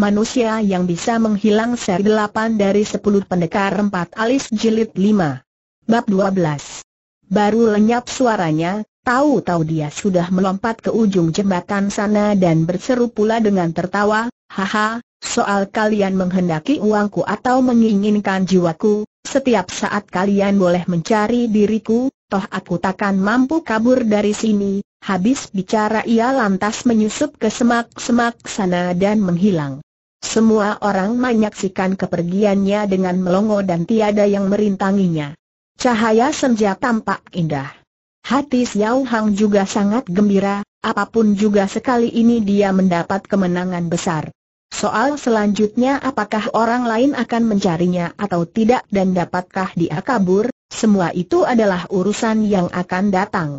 manusia yang bisa menghilang seri delapan dari sepuluh pendekar empat alis jilid lima. Bab dua belas. Baru lenyap suaranya, tahu-tahu dia sudah melompat ke ujung jembatan sana dan berseru pula dengan tertawa, Haha, soal kalian menghendaki uangku atau menginginkan jiwaku, setiap saat kalian boleh mencari diriku, toh aku takkan mampu kabur dari sini, Habis bicara ia lantas menyusup ke semak-semak sana dan menghilang. Semua orang menyaksikan kepergiannya dengan melongo dan tiada yang merintanginya. Cahaya senja tampak indah. Hati Xiao Hang juga sangat gembira, apapun juga sekali ini dia mendapat kemenangan besar. Soal selanjutnya apakah orang lain akan mencarinya atau tidak dan dapatkah dia kabur, semua itu adalah urusan yang akan datang.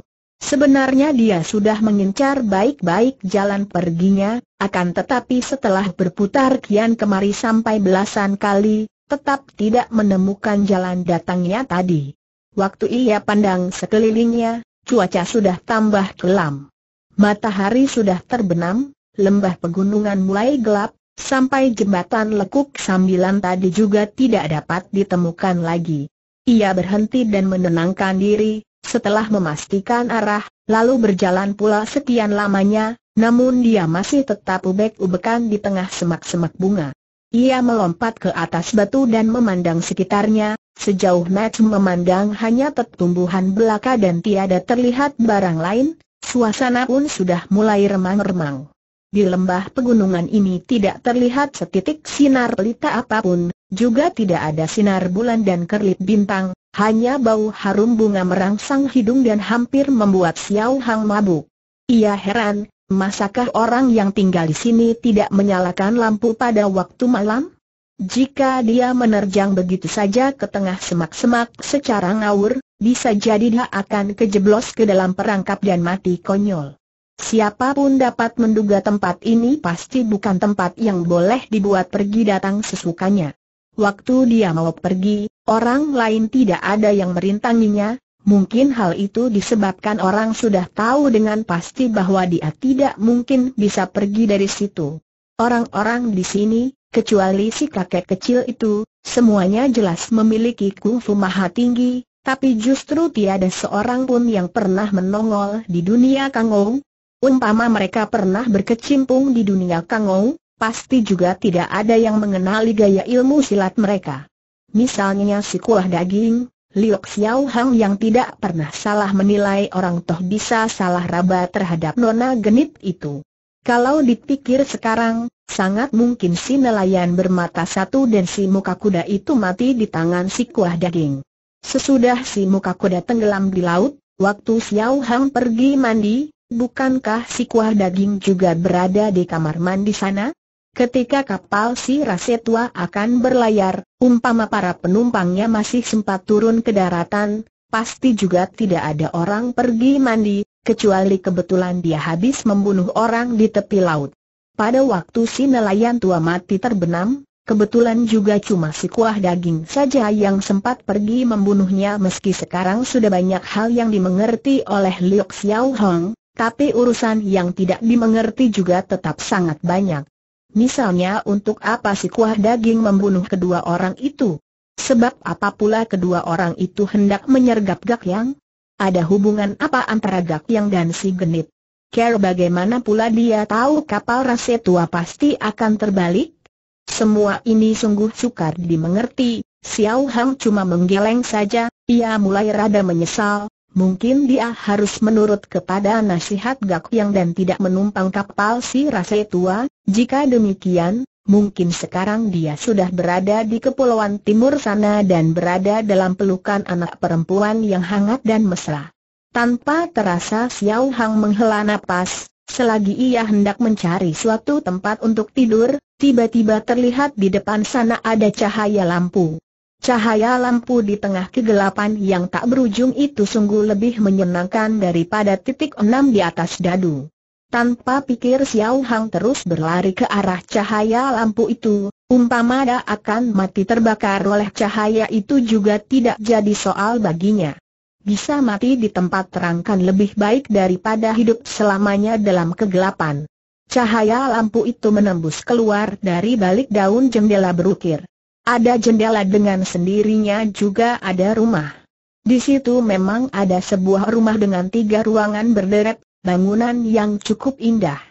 Sebenarnya dia sudah mengincar baik-baik jalan perginya, akan tetapi setelah berputar kian kemari sampai belasan kali, tetap tidak menemukan jalan datangnya tadi. Waktu ia pandang sekelilingnya, cuaca sudah tambah kelam. Matahari sudah terbenam, lembah pegunungan mulai gelap, sampai jembatan lekuk sambilan tadi juga tidak dapat ditemukan lagi. Ia berhenti dan menenangkan diri, setelah memastikan arah, lalu berjalan pula sekian lamanya, namun dia masih tetap ubek-ubekan di tengah semak-semak bunga. Ia melompat ke atas batu dan memandang sekitarnya, sejauh Max memandang hanya tertumbuhan belaka dan tiada terlihat barang lain, suasana pun sudah mulai remang-remang. Di lembah pegunungan ini tidak terlihat setitik sinar pelita apapun, juga tidak ada sinar bulan dan kerlip bintang, hanya bau harum bunga merangsang hidung dan hampir membuat Xiao Hang mabuk. Ia heran, masakah orang yang tinggal di sini tidak menyalakan lampu pada waktu malam? Jika dia menerjang begitu saja ke tengah semak-semak secara ngawur, bisa jadi dia akan kejeblos ke dalam perangkap dan mati konyol. Siapapun dapat menduga tempat ini pasti bukan tempat yang boleh dibuat pergi datang sesukanya. Waktu dia mau pergi, orang lain tidak ada yang merintanginya, mungkin hal itu disebabkan orang sudah tahu dengan pasti bahwa dia tidak mungkin bisa pergi dari situ. Orang-orang di sini, kecuali si kakek kecil itu, semuanya jelas memiliki kungfu maha tinggi, tapi justru tiada seorang pun yang pernah menongol di dunia Kangou. Umpama mereka pernah berkecimpung di dunia Kangou, pasti juga tidak ada yang mengenali gaya ilmu silat mereka. Misalnya si kuah daging, Liok Xiao Hang yang tidak pernah salah menilai orang toh bisa salah raba terhadap nona genit itu. Kalau dipikir sekarang, sangat mungkin si nelayan bermata satu dan si muka kuda itu mati di tangan si kuah daging. Sesudah si muka kuda tenggelam di laut, waktu Xiao Hang pergi mandi, bukankah si kuah daging juga berada di kamar mandi sana? Ketika kapal si Rasetua akan berlayar, umpama para penumpangnya masih sempat turun ke daratan, pasti juga tidak ada orang pergi mandi, kecuali kebetulan dia habis membunuh orang di tepi laut. Pada waktu si nelayan tua mati terbenam, kebetulan juga cuma si kuah daging saja yang sempat pergi membunuhnya meski sekarang sudah banyak hal yang dimengerti oleh Liu Xiaohong, tapi urusan yang tidak dimengerti juga tetap sangat banyak. Misalnya untuk apa si kuah daging membunuh kedua orang itu? Sebab apa pula kedua orang itu hendak menyergap Gak Yang? Ada hubungan apa antara Gak Yang dan si genit? Care bagaimana pula dia tahu kapal rasa tua pasti akan terbalik? Semua ini sungguh sukar dimengerti, Xiao Hang cuma menggeleng saja, ia mulai rada menyesal, Mungkin dia harus menurut kepada nasihat Gak Yang dan tidak menumpang kapal si rase tua, jika demikian, mungkin sekarang dia sudah berada di kepulauan timur sana dan berada dalam pelukan anak perempuan yang hangat dan mesra. Tanpa terasa Xiao Hang menghela napas, selagi ia hendak mencari suatu tempat untuk tidur, tiba-tiba terlihat di depan sana ada cahaya lampu. Cahaya lampu di tengah kegelapan yang tak berujung itu sungguh lebih menyenangkan daripada titik enam di atas dadu. Tanpa pikir Xiao Hang terus berlari ke arah cahaya lampu itu, umpama dia akan mati terbakar oleh cahaya itu juga tidak jadi soal baginya. Bisa mati di tempat terangkan lebih baik daripada hidup selamanya dalam kegelapan. Cahaya lampu itu menembus keluar dari balik daun jendela berukir. Ada jendela dengan sendirinya juga ada rumah. Di situ memang ada sebuah rumah dengan tiga ruangan berderet, bangunan yang cukup indah.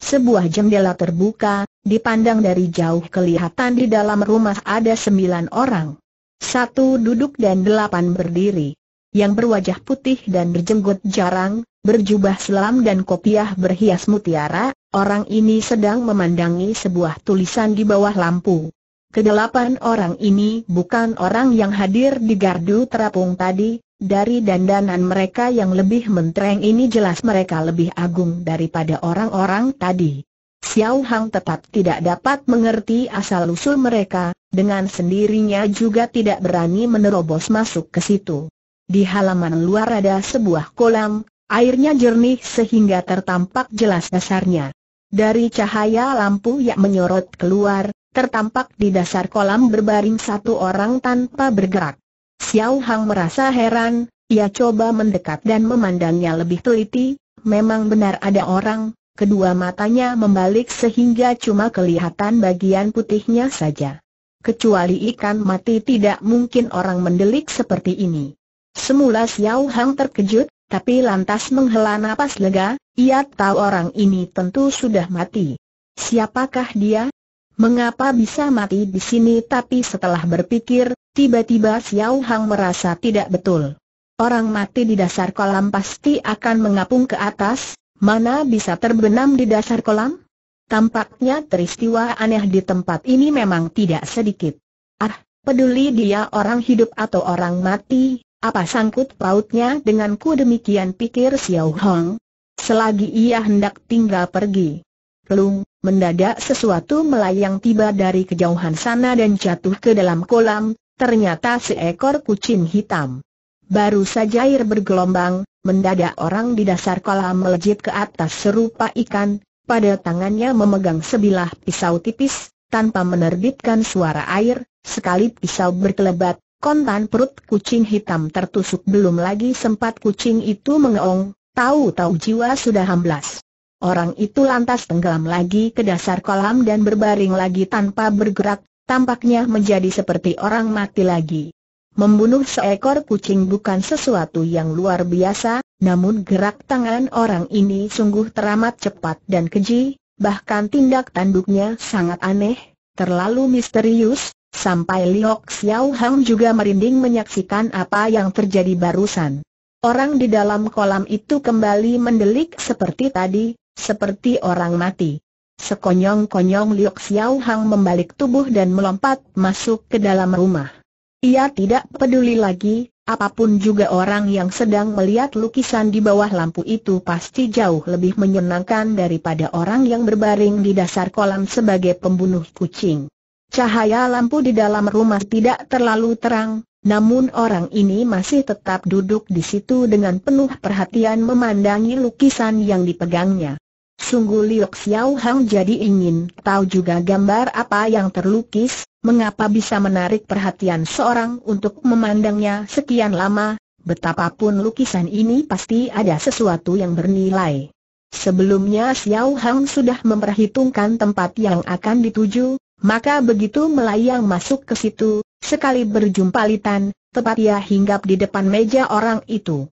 Sebuah jendela terbuka, dipandang dari jauh kelihatan di dalam rumah ada sembilan orang. Satu duduk dan delapan berdiri. Yang berwajah putih dan berjenggot jarang, berjubah selam dan kopiah berhias mutiara, orang ini sedang memandangi sebuah tulisan di bawah lampu. Kedelapan orang ini bukan orang yang hadir di gardu terapung tadi, dari dandanan mereka yang lebih mentereng ini jelas mereka lebih agung daripada orang-orang tadi. Xiao Hang tetap tidak dapat mengerti asal-usul mereka, dengan sendirinya juga tidak berani menerobos masuk ke situ. Di halaman luar ada sebuah kolam, airnya jernih sehingga tertampak jelas dasarnya. Dari cahaya lampu yang menyorot keluar, tertampak di dasar kolam berbaring satu orang tanpa bergerak. Xiao Hang merasa heran, ia coba mendekat dan memandangnya lebih teliti, memang benar ada orang, kedua matanya membalik sehingga cuma kelihatan bagian putihnya saja. Kecuali ikan mati tidak mungkin orang mendelik seperti ini. Semula Xiao Hang terkejut, tapi lantas menghela napas lega, ia tahu orang ini tentu sudah mati. Siapakah dia? Mengapa bisa mati di sini tapi setelah berpikir, tiba-tiba Xiao Hang merasa tidak betul. Orang mati di dasar kolam pasti akan mengapung ke atas, mana bisa terbenam di dasar kolam? Tampaknya peristiwa aneh di tempat ini memang tidak sedikit. Ah, peduli dia orang hidup atau orang mati, apa sangkut pautnya denganku demikian pikir Xiao Hong. Selagi ia hendak tinggal pergi. Lung, Mendadak sesuatu melayang tiba dari kejauhan sana dan jatuh ke dalam kolam, ternyata seekor kucing hitam. Baru saja air bergelombang, mendadak orang di dasar kolam melejit ke atas serupa ikan, pada tangannya memegang sebilah pisau tipis, tanpa menerbitkan suara air, sekali pisau berkelebat, kontan perut kucing hitam tertusuk belum lagi sempat kucing itu mengeong, tahu-tahu jiwa sudah hamblas. Orang itu lantas tenggelam lagi ke dasar kolam dan berbaring lagi tanpa bergerak, tampaknya menjadi seperti orang mati lagi. Membunuh seekor kucing bukan sesuatu yang luar biasa, namun gerak tangan orang ini sungguh teramat cepat dan keji, bahkan tindak tanduknya sangat aneh, terlalu misterius, sampai Liok Xiao Hang juga merinding menyaksikan apa yang terjadi barusan. Orang di dalam kolam itu kembali mendelik seperti tadi, seperti orang mati. Sekonyong-konyong Liu Xiao Hang membalik tubuh dan melompat masuk ke dalam rumah. Ia tidak peduli lagi, apapun juga orang yang sedang melihat lukisan di bawah lampu itu pasti jauh lebih menyenangkan daripada orang yang berbaring di dasar kolam sebagai pembunuh kucing. Cahaya lampu di dalam rumah tidak terlalu terang, namun orang ini masih tetap duduk di situ dengan penuh perhatian memandangi lukisan yang dipegangnya. Sungguh Liok Xiao Hang jadi ingin tahu juga gambar apa yang terlukis, mengapa bisa menarik perhatian seorang untuk memandangnya sekian lama, betapapun lukisan ini pasti ada sesuatu yang bernilai. Sebelumnya Xiao Hang sudah memperhitungkan tempat yang akan dituju, maka begitu melayang masuk ke situ, sekali berjumpa Litan, tepat ia hinggap di depan meja orang itu.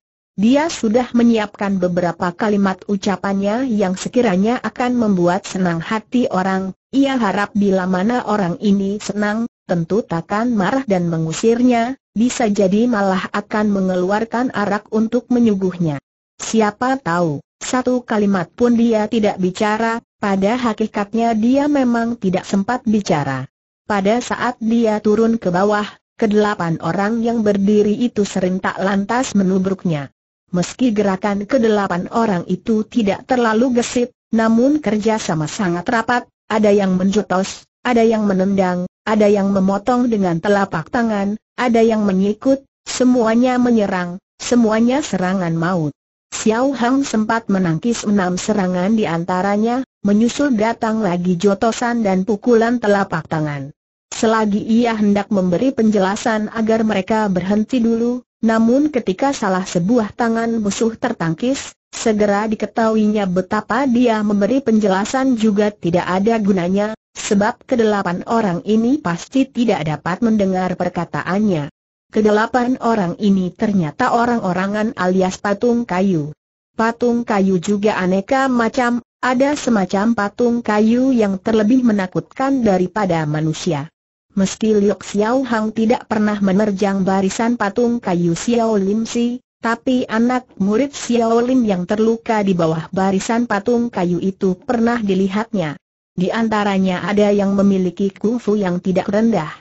Dia sudah menyiapkan beberapa kalimat ucapannya yang sekiranya akan membuat senang hati orang, ia harap bila mana orang ini senang, tentu takkan marah dan mengusirnya, bisa jadi malah akan mengeluarkan arak untuk menyuguhnya. Siapa tahu, satu kalimat pun dia tidak bicara, pada hakikatnya dia memang tidak sempat bicara. Pada saat dia turun ke bawah, kedelapan orang yang berdiri itu serentak lantas menubruknya. Meski gerakan kedelapan orang itu tidak terlalu gesit, namun kerja sama sangat rapat, ada yang menjotos, ada yang menendang, ada yang memotong dengan telapak tangan, ada yang menyikut, semuanya menyerang, semuanya serangan maut. Xiao Hang sempat menangkis enam serangan di antaranya, menyusul datang lagi jotosan dan pukulan telapak tangan. Selagi ia hendak memberi penjelasan agar mereka berhenti dulu, namun ketika salah sebuah tangan musuh tertangkis, segera diketahuinya betapa dia memberi penjelasan juga tidak ada gunanya, sebab kedelapan orang ini pasti tidak dapat mendengar perkataannya. Kedelapan orang ini ternyata orang-orangan alias patung kayu. Patung kayu juga aneka macam, ada semacam patung kayu yang terlebih menakutkan daripada manusia. Meski Liu Xiao Hang tidak pernah menerjang barisan patung kayu Xiao Lim Si, tapi anak murid Xiao Lim yang terluka di bawah barisan patung kayu itu pernah dilihatnya. Di antaranya ada yang memiliki kungfu yang tidak rendah.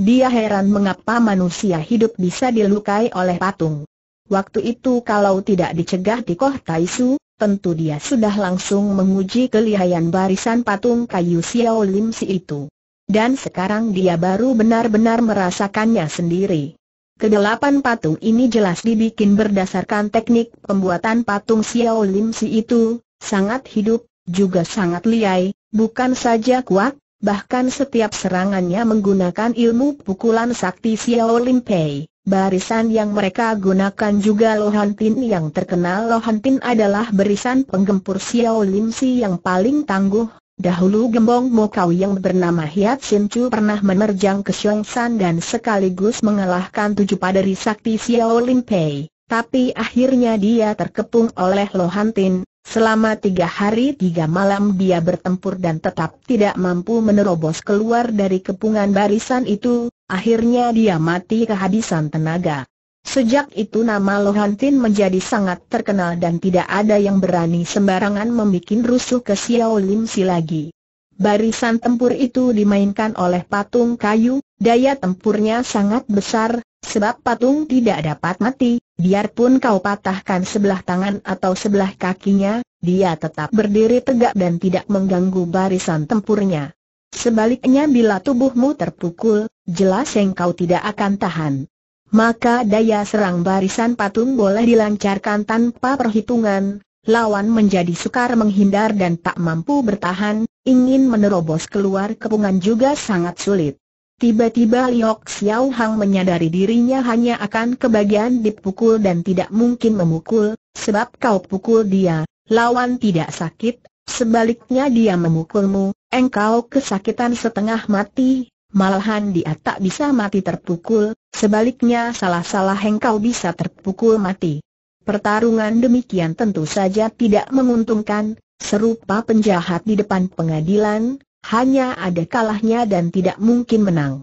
Dia heran mengapa manusia hidup bisa dilukai oleh patung. Waktu itu kalau tidak dicegah di Koh Taisu, tentu dia sudah langsung menguji kelihayan barisan patung kayu Xiao Lim Si itu dan sekarang dia baru benar-benar merasakannya sendiri. Kedelapan patung ini jelas dibikin berdasarkan teknik pembuatan patung Xiao Lim Si itu, sangat hidup, juga sangat liai, bukan saja kuat, bahkan setiap serangannya menggunakan ilmu pukulan sakti Xiao Lim Pei. Barisan yang mereka gunakan juga Lohan Tin yang terkenal Lohan Tin adalah barisan penggempur Xiao Lim Si yang paling tangguh, Dahulu Gembong Mokau yang bernama Hiat Sin Chu pernah menerjang ke San dan sekaligus mengalahkan tujuh padari sakti Xiao Lin Pei, tapi akhirnya dia terkepung oleh Han Tin. Selama tiga hari tiga malam dia bertempur dan tetap tidak mampu menerobos keluar dari kepungan barisan itu, akhirnya dia mati kehabisan tenaga. Sejak itu nama Lohantin menjadi sangat terkenal dan tidak ada yang berani sembarangan membuat rusuh ke Xiao Lim Si lagi. Barisan tempur itu dimainkan oleh patung kayu, daya tempurnya sangat besar, sebab patung tidak dapat mati, biarpun kau patahkan sebelah tangan atau sebelah kakinya, dia tetap berdiri tegak dan tidak mengganggu barisan tempurnya. Sebaliknya bila tubuhmu terpukul, jelas yang kau tidak akan tahan maka daya serang barisan patung boleh dilancarkan tanpa perhitungan, lawan menjadi sukar menghindar dan tak mampu bertahan, ingin menerobos keluar kepungan juga sangat sulit. Tiba-tiba Liok Xiao Hang menyadari dirinya hanya akan kebagian dipukul dan tidak mungkin memukul, sebab kau pukul dia, lawan tidak sakit, sebaliknya dia memukulmu, engkau kesakitan setengah mati, malahan dia tak bisa mati terpukul, sebaliknya salah-salah engkau bisa terpukul mati. Pertarungan demikian tentu saja tidak menguntungkan, serupa penjahat di depan pengadilan, hanya ada kalahnya dan tidak mungkin menang.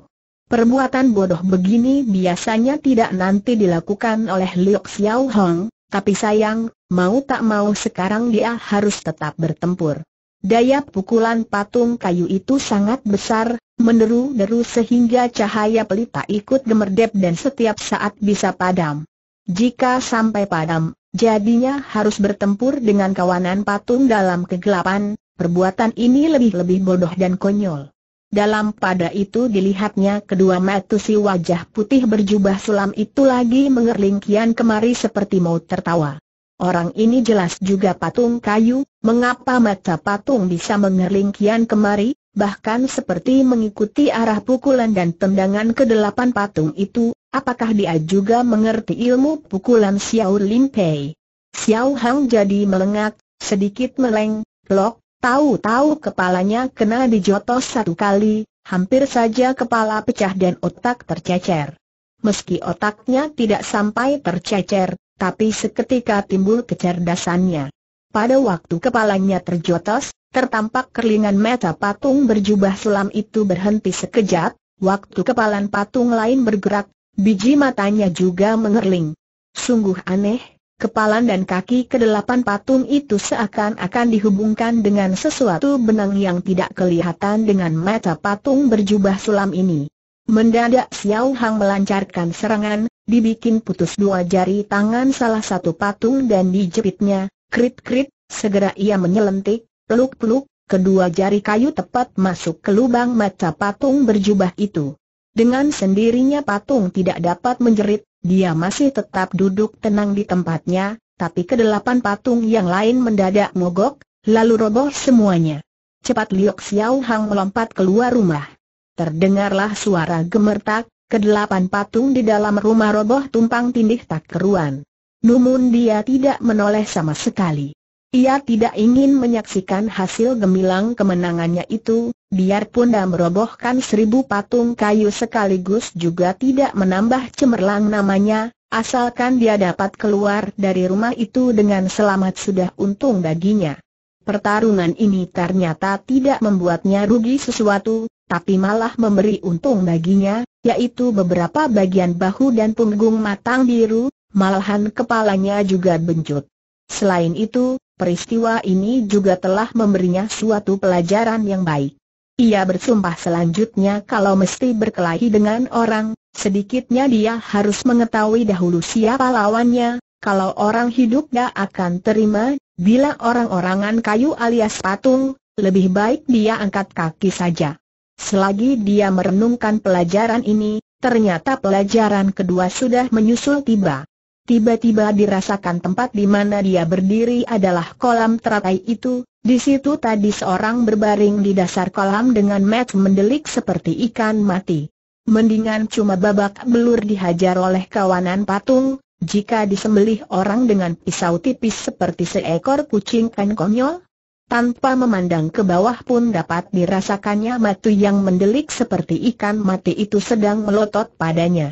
Perbuatan bodoh begini biasanya tidak nanti dilakukan oleh Liu Xiao Hong, tapi sayang, mau tak mau sekarang dia harus tetap bertempur. Daya pukulan patung kayu itu sangat besar, meneru deru sehingga cahaya pelita ikut gemerdep dan setiap saat bisa padam. Jika sampai padam, jadinya harus bertempur dengan kawanan patung dalam kegelapan, perbuatan ini lebih-lebih bodoh dan konyol. Dalam pada itu dilihatnya kedua mata si wajah putih berjubah sulam itu lagi mengerling kian kemari seperti mau tertawa. Orang ini jelas juga patung kayu, mengapa mata patung bisa mengerling kian kemari? bahkan seperti mengikuti arah pukulan dan tendangan ke delapan patung itu, apakah dia juga mengerti ilmu pukulan Xiao Lin Pei? Xiao Hang jadi melengak, sedikit meleng, lok, tahu-tahu kepalanya kena dijotos satu kali, hampir saja kepala pecah dan otak tercecer. Meski otaknya tidak sampai tercecer, tapi seketika timbul kecerdasannya. Pada waktu kepalanya terjotos, tertampak kerlingan mata patung berjubah selam itu berhenti sekejap, waktu kepalan patung lain bergerak, biji matanya juga mengerling. Sungguh aneh, kepalan dan kaki kedelapan patung itu seakan-akan dihubungkan dengan sesuatu benang yang tidak kelihatan dengan mata patung berjubah sulam ini. Mendadak Xiao Hang melancarkan serangan, dibikin putus dua jari tangan salah satu patung dan dijepitnya, krit-krit, segera ia menyelentik, peluk-peluk, kedua jari kayu tepat masuk ke lubang mata patung berjubah itu. Dengan sendirinya patung tidak dapat menjerit, dia masih tetap duduk tenang di tempatnya, tapi kedelapan patung yang lain mendadak mogok, lalu roboh semuanya. Cepat Liok Xiao Hang melompat keluar rumah. Terdengarlah suara gemertak, kedelapan patung di dalam rumah roboh tumpang tindih tak keruan. Namun dia tidak menoleh sama sekali. Ia tidak ingin menyaksikan hasil gemilang kemenangannya itu, biarpun dan merobohkan seribu patung kayu sekaligus juga tidak menambah cemerlang namanya, asalkan dia dapat keluar dari rumah itu dengan selamat sudah untung baginya. Pertarungan ini ternyata tidak membuatnya rugi sesuatu, tapi malah memberi untung baginya, yaitu beberapa bagian bahu dan punggung matang biru, malahan kepalanya juga bencut. Selain itu, peristiwa ini juga telah memberinya suatu pelajaran yang baik. Ia bersumpah selanjutnya kalau mesti berkelahi dengan orang, sedikitnya dia harus mengetahui dahulu siapa lawannya, kalau orang hidup dia akan terima, bila orang-orangan kayu alias patung, lebih baik dia angkat kaki saja. Selagi dia merenungkan pelajaran ini, ternyata pelajaran kedua sudah menyusul tiba tiba-tiba dirasakan tempat di mana dia berdiri adalah kolam teratai itu, di situ tadi seorang berbaring di dasar kolam dengan mat mendelik seperti ikan mati. Mendingan cuma babak belur dihajar oleh kawanan patung, jika disembelih orang dengan pisau tipis seperti seekor kucing kan konyol? Tanpa memandang ke bawah pun dapat dirasakannya matu yang mendelik seperti ikan mati itu sedang melotot padanya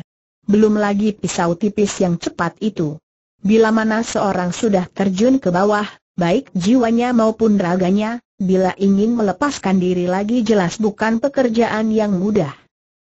belum lagi pisau tipis yang cepat itu. Bila mana seorang sudah terjun ke bawah, baik jiwanya maupun raganya, bila ingin melepaskan diri lagi jelas bukan pekerjaan yang mudah.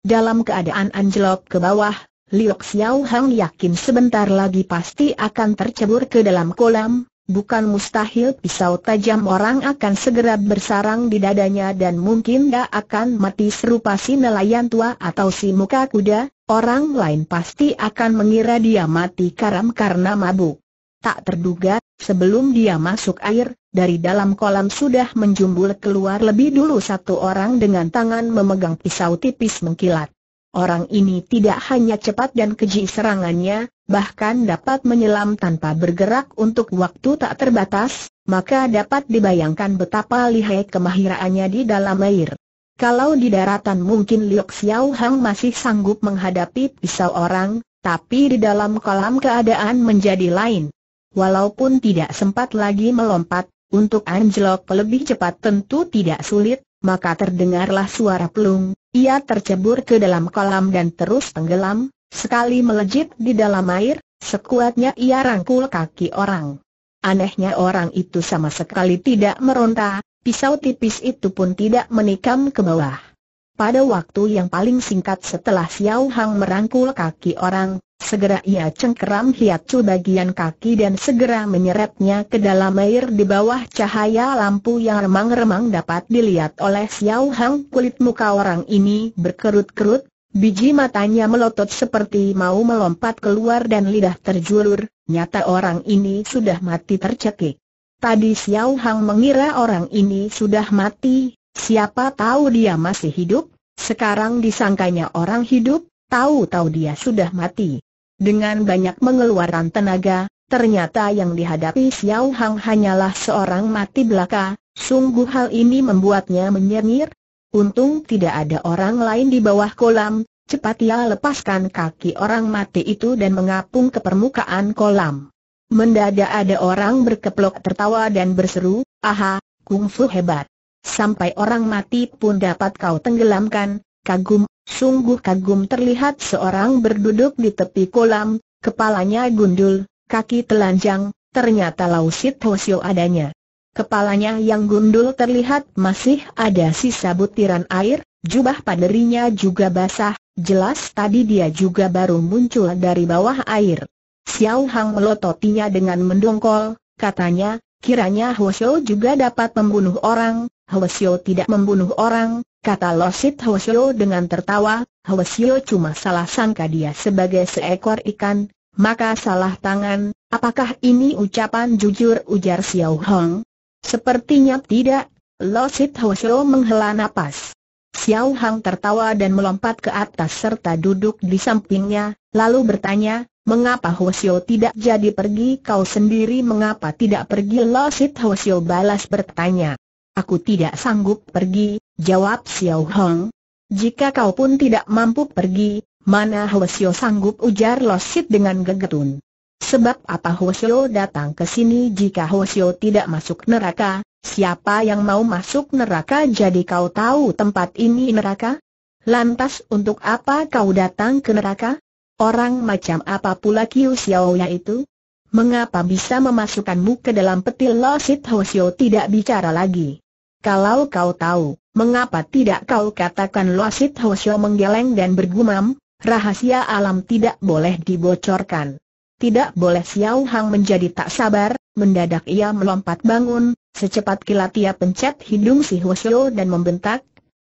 Dalam keadaan anjlok ke bawah, Liu Xiao Hang yakin sebentar lagi pasti akan tercebur ke dalam kolam, bukan mustahil pisau tajam orang akan segera bersarang di dadanya dan mungkin dia akan mati serupa si nelayan tua atau si muka kuda, Orang lain pasti akan mengira dia mati karam karena mabuk. Tak terduga, sebelum dia masuk air, dari dalam kolam sudah menjumbul keluar lebih dulu satu orang dengan tangan memegang pisau tipis mengkilat. Orang ini tidak hanya cepat dan keji serangannya, bahkan dapat menyelam tanpa bergerak untuk waktu tak terbatas, maka dapat dibayangkan betapa lihai kemahirannya di dalam air. Kalau di daratan mungkin Liu Xiao Hang masih sanggup menghadapi pisau orang, tapi di dalam kolam keadaan menjadi lain. Walaupun tidak sempat lagi melompat, untuk anjlok lebih cepat tentu tidak sulit, maka terdengarlah suara pelung, ia tercebur ke dalam kolam dan terus tenggelam, sekali melejit di dalam air, sekuatnya ia rangkul kaki orang. Anehnya orang itu sama sekali tidak meronta, pisau tipis itu pun tidak menikam ke bawah. Pada waktu yang paling singkat setelah Xiao Hang merangkul kaki orang, segera ia cengkeram hiatsu bagian kaki dan segera menyeretnya ke dalam air di bawah cahaya lampu yang remang-remang dapat dilihat oleh Xiao Hang. Kulit muka orang ini berkerut-kerut, Biji matanya melotot seperti mau melompat keluar dan lidah terjulur, nyata orang ini sudah mati tercekik. Tadi Xiao Hang mengira orang ini sudah mati, siapa tahu dia masih hidup, sekarang disangkanya orang hidup, tahu-tahu dia sudah mati. Dengan banyak mengeluarkan tenaga, ternyata yang dihadapi Xiao Hang hanyalah seorang mati belaka, sungguh hal ini membuatnya menyengir, Untung tidak ada orang lain di bawah kolam, cepat ia lepaskan kaki orang mati itu dan mengapung ke permukaan kolam. Mendadak ada orang berkeplok tertawa dan berseru, aha, kungfu hebat. Sampai orang mati pun dapat kau tenggelamkan, kagum, sungguh kagum terlihat seorang berduduk di tepi kolam, kepalanya gundul, kaki telanjang, ternyata Lausit Hosio adanya. Kepalanya yang gundul terlihat masih ada sisa butiran air, jubah paderinya juga basah, jelas tadi dia juga baru muncul dari bawah air. Xiao Hang melototinya dengan mendongkol, katanya, kiranya Huo Xiao juga dapat membunuh orang, Huo Xiao tidak membunuh orang, kata Losit Xiao dengan tertawa, Huo Xiao cuma salah sangka dia sebagai seekor ikan, maka salah tangan, apakah ini ucapan jujur ujar Xiao Hang? Sepertinya tidak, Lo Sit Hwasyo menghela napas. Xiao Hang tertawa dan melompat ke atas serta duduk di sampingnya, lalu bertanya, Mengapa Hwasyo tidak jadi pergi kau sendiri mengapa tidak pergi Lo Sit Hwasyo balas bertanya. Aku tidak sanggup pergi, jawab Xiao Hang. Jika kau pun tidak mampu pergi, mana Hwasyo sanggup ujar Lo Sit dengan gegetun. Sebab apa Hoshio datang ke sini jika Hoshio tidak masuk neraka, siapa yang mau masuk neraka jadi kau tahu tempat ini neraka? Lantas untuk apa kau datang ke neraka? Orang macam apa pula Kiu Xiaoya itu? Mengapa bisa memasukkanmu ke dalam petil losit Hosio tidak bicara lagi? Kalau kau tahu, mengapa tidak kau katakan losit Hoshio menggeleng dan bergumam, rahasia alam tidak boleh dibocorkan. Tidak boleh Xiao Hang menjadi tak sabar, mendadak ia melompat bangun, secepat kilat ia pencet hidung si Hwasyo dan membentak,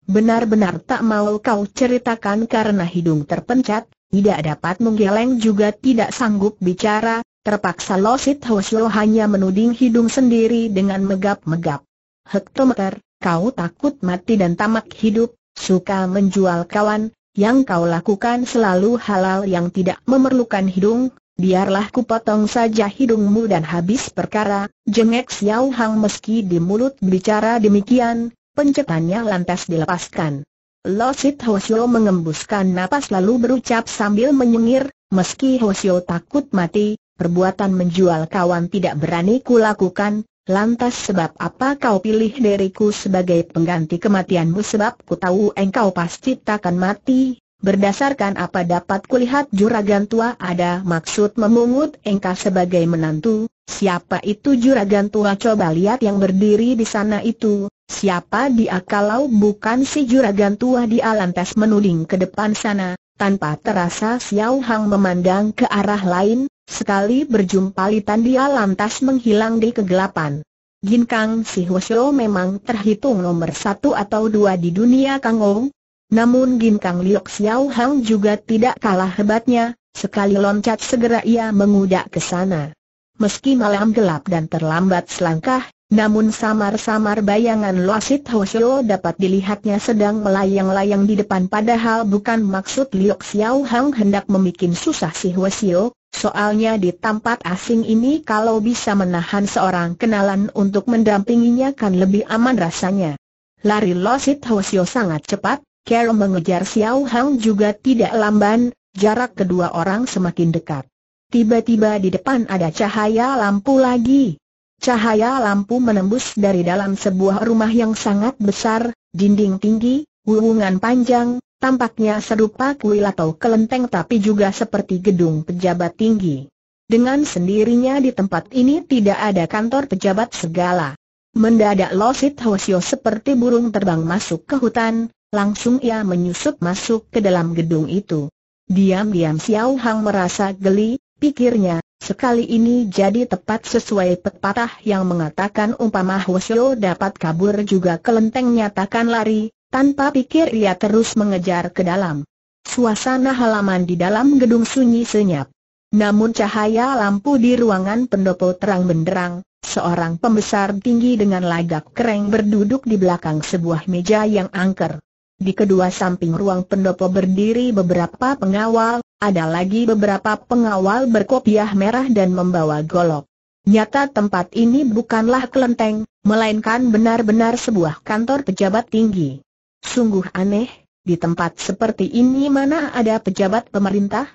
Benar-benar tak mau kau ceritakan karena hidung terpencet, tidak dapat menggeleng juga tidak sanggup bicara, terpaksa Losit Hwasyo hanya menuding hidung sendiri dengan megap-megap. Hektometer, kau takut mati dan tamak hidup, suka menjual kawan, yang kau lakukan selalu halal yang tidak memerlukan hidung, Biarlah kupotong saja hidungmu dan habis perkara, jengek Xiao Hang meski di mulut bicara demikian, pencetannya lantas dilepaskan. Lo Sit Hosio mengembuskan napas lalu berucap sambil menyengir, meski Hosio takut mati, perbuatan menjual kawan tidak berani kulakukan, Lantas sebab apa kau pilih diriku sebagai pengganti kematianmu sebab ku tahu engkau pasti takkan mati, Berdasarkan apa dapat kulihat juragan tua ada maksud memungut engkau sebagai menantu, siapa itu juragan tua coba lihat yang berdiri di sana itu, siapa dia kalau bukan si juragan tua dia lantas menuding ke depan sana, tanpa terasa Xiao Hang memandang ke arah lain, sekali berjumpa litan dia lantas menghilang di kegelapan. Jin Kang Si Xiao memang terhitung nomor satu atau dua di dunia Kang Ou, namun Ginkang Liok Xiao Hang juga tidak kalah hebatnya, sekali loncat segera ia mengudak ke sana. Meski malam gelap dan terlambat selangkah, namun samar-samar bayangan Loasit Hoseo dapat dilihatnya sedang melayang-layang di depan padahal bukan maksud Liok Xiao Hang hendak membuat susah si Hoseo, soalnya di tempat asing ini kalau bisa menahan seorang kenalan untuk mendampinginya kan lebih aman rasanya. Lari Loasit Hoseo sangat cepat, Kel mengejar Xiao Hang juga tidak lamban, jarak kedua orang semakin dekat. Tiba-tiba di depan ada cahaya lampu lagi. Cahaya lampu menembus dari dalam sebuah rumah yang sangat besar, dinding tinggi, wuwungan panjang, tampaknya serupa kuil atau kelenteng tapi juga seperti gedung pejabat tinggi. Dengan sendirinya di tempat ini tidak ada kantor pejabat segala. Mendadak Losit Hosio seperti burung terbang masuk ke hutan, Langsung ia menyusup masuk ke dalam gedung itu. Diam-diam Xiao Hang merasa geli, pikirnya, sekali ini jadi tepat sesuai pepatah yang mengatakan umpama Hwasyo dapat kabur juga kelenteng nyatakan lari, tanpa pikir ia terus mengejar ke dalam. Suasana halaman di dalam gedung sunyi senyap. Namun cahaya lampu di ruangan pendopo terang benderang, seorang pembesar tinggi dengan lagak kering berduduk di belakang sebuah meja yang angker. Di kedua samping ruang pendopo berdiri beberapa pengawal, ada lagi beberapa pengawal berkopiah merah dan membawa golok. Nyata tempat ini bukanlah kelenteng, melainkan benar-benar sebuah kantor pejabat tinggi. Sungguh aneh, di tempat seperti ini mana ada pejabat pemerintah?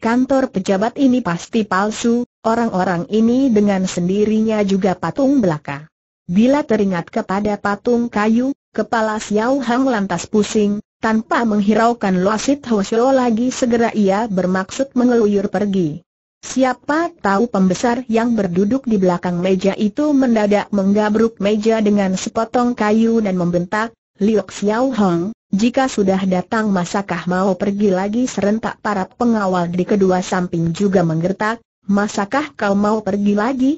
Kantor pejabat ini pasti palsu, orang-orang ini dengan sendirinya juga patung belaka. Bila teringat kepada patung kayu, Kepala Xiao Hang lantas pusing, tanpa menghiraukan Luasit Hoshio lagi segera ia bermaksud mengeluyur pergi. Siapa tahu pembesar yang berduduk di belakang meja itu mendadak menggabruk meja dengan sepotong kayu dan membentak, Liok Xiao Hang, jika sudah datang masakah mau pergi lagi serentak para pengawal di kedua samping juga menggertak, masakah kau mau pergi lagi?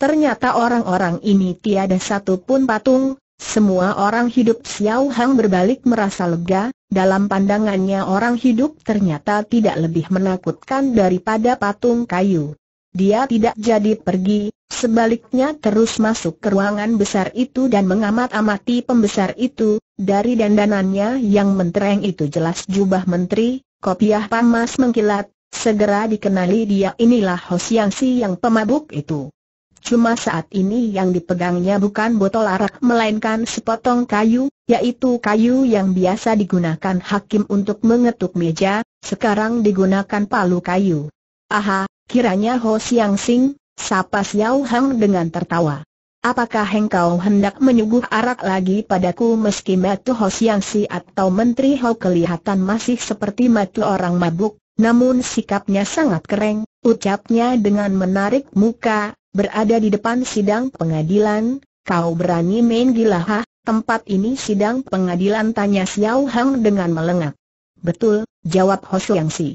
Ternyata orang-orang ini tiada satu pun patung, semua orang hidup Xiao Hang berbalik merasa lega, dalam pandangannya orang hidup ternyata tidak lebih menakutkan daripada patung kayu. Dia tidak jadi pergi, sebaliknya terus masuk ke ruangan besar itu dan mengamat-amati pembesar itu, dari dandanannya yang mentereng itu jelas jubah menteri, kopiah pamas mengkilat, segera dikenali dia inilah Si yang pemabuk itu. Cuma saat ini yang dipegangnya bukan botol arak melainkan sepotong kayu, yaitu kayu yang biasa digunakan hakim untuk mengetuk meja, sekarang digunakan palu kayu. Aha, kiranya Ho Siang Sing, sapa Xiao Hang dengan tertawa. Apakah engkau hendak menyuguh arak lagi padaku meski Matu Ho Siang Si atau Menteri Ho kelihatan masih seperti matu orang mabuk, namun sikapnya sangat kering, ucapnya dengan menarik muka, berada di depan sidang pengadilan, kau berani main gila ha, tempat ini sidang pengadilan tanya Xiao Hang dengan melengak. Betul, jawab Ho Yang Si.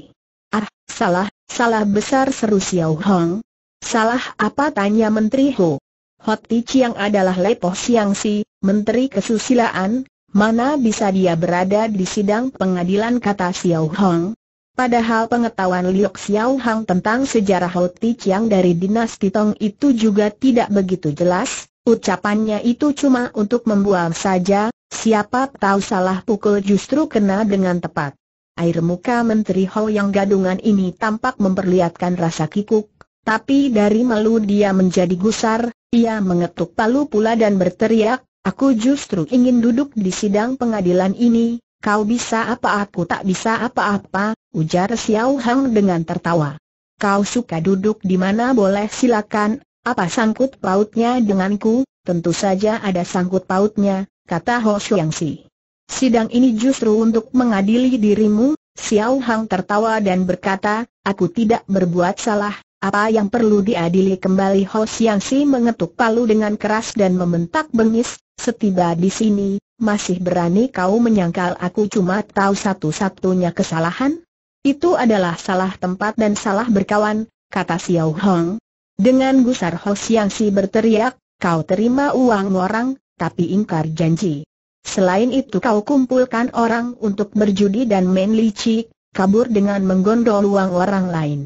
Ah, salah, salah besar seru Xiao Hang. Salah apa tanya Menteri Ho? Hot Ti Chiang adalah Lepo Siang Si, Menteri Kesusilaan, mana bisa dia berada di sidang pengadilan kata Xiao Hong? Padahal pengetahuan Liu Xiao Hang tentang sejarah Hou Ti Chiang dari dinasti Tong itu juga tidak begitu jelas, ucapannya itu cuma untuk membuang saja, siapa tahu salah pukul justru kena dengan tepat. Air muka Menteri Hou yang gadungan ini tampak memperlihatkan rasa kikuk, tapi dari malu dia menjadi gusar, ia mengetuk palu pula dan berteriak, Aku justru ingin duduk di sidang pengadilan ini, Kau bisa apa aku tak bisa apa-apa, ujar Xiao Hang dengan tertawa. Kau suka duduk di mana boleh silakan, apa sangkut pautnya denganku? Tentu saja ada sangkut pautnya, kata Ho Si. Sidang ini justru untuk mengadili dirimu, Xiao Hang tertawa dan berkata, aku tidak berbuat salah, apa yang perlu diadili kembali Ho Si mengetuk palu dengan keras dan membentak bengis, setiba di sini, masih berani kau menyangkal aku cuma tahu satu-satunya kesalahan? Itu adalah salah tempat dan salah berkawan, kata Xiao Hong. Dengan gusar Ho Siang Si berteriak, kau terima uang orang, tapi ingkar janji. Selain itu kau kumpulkan orang untuk berjudi dan main licik, kabur dengan menggondol uang orang lain.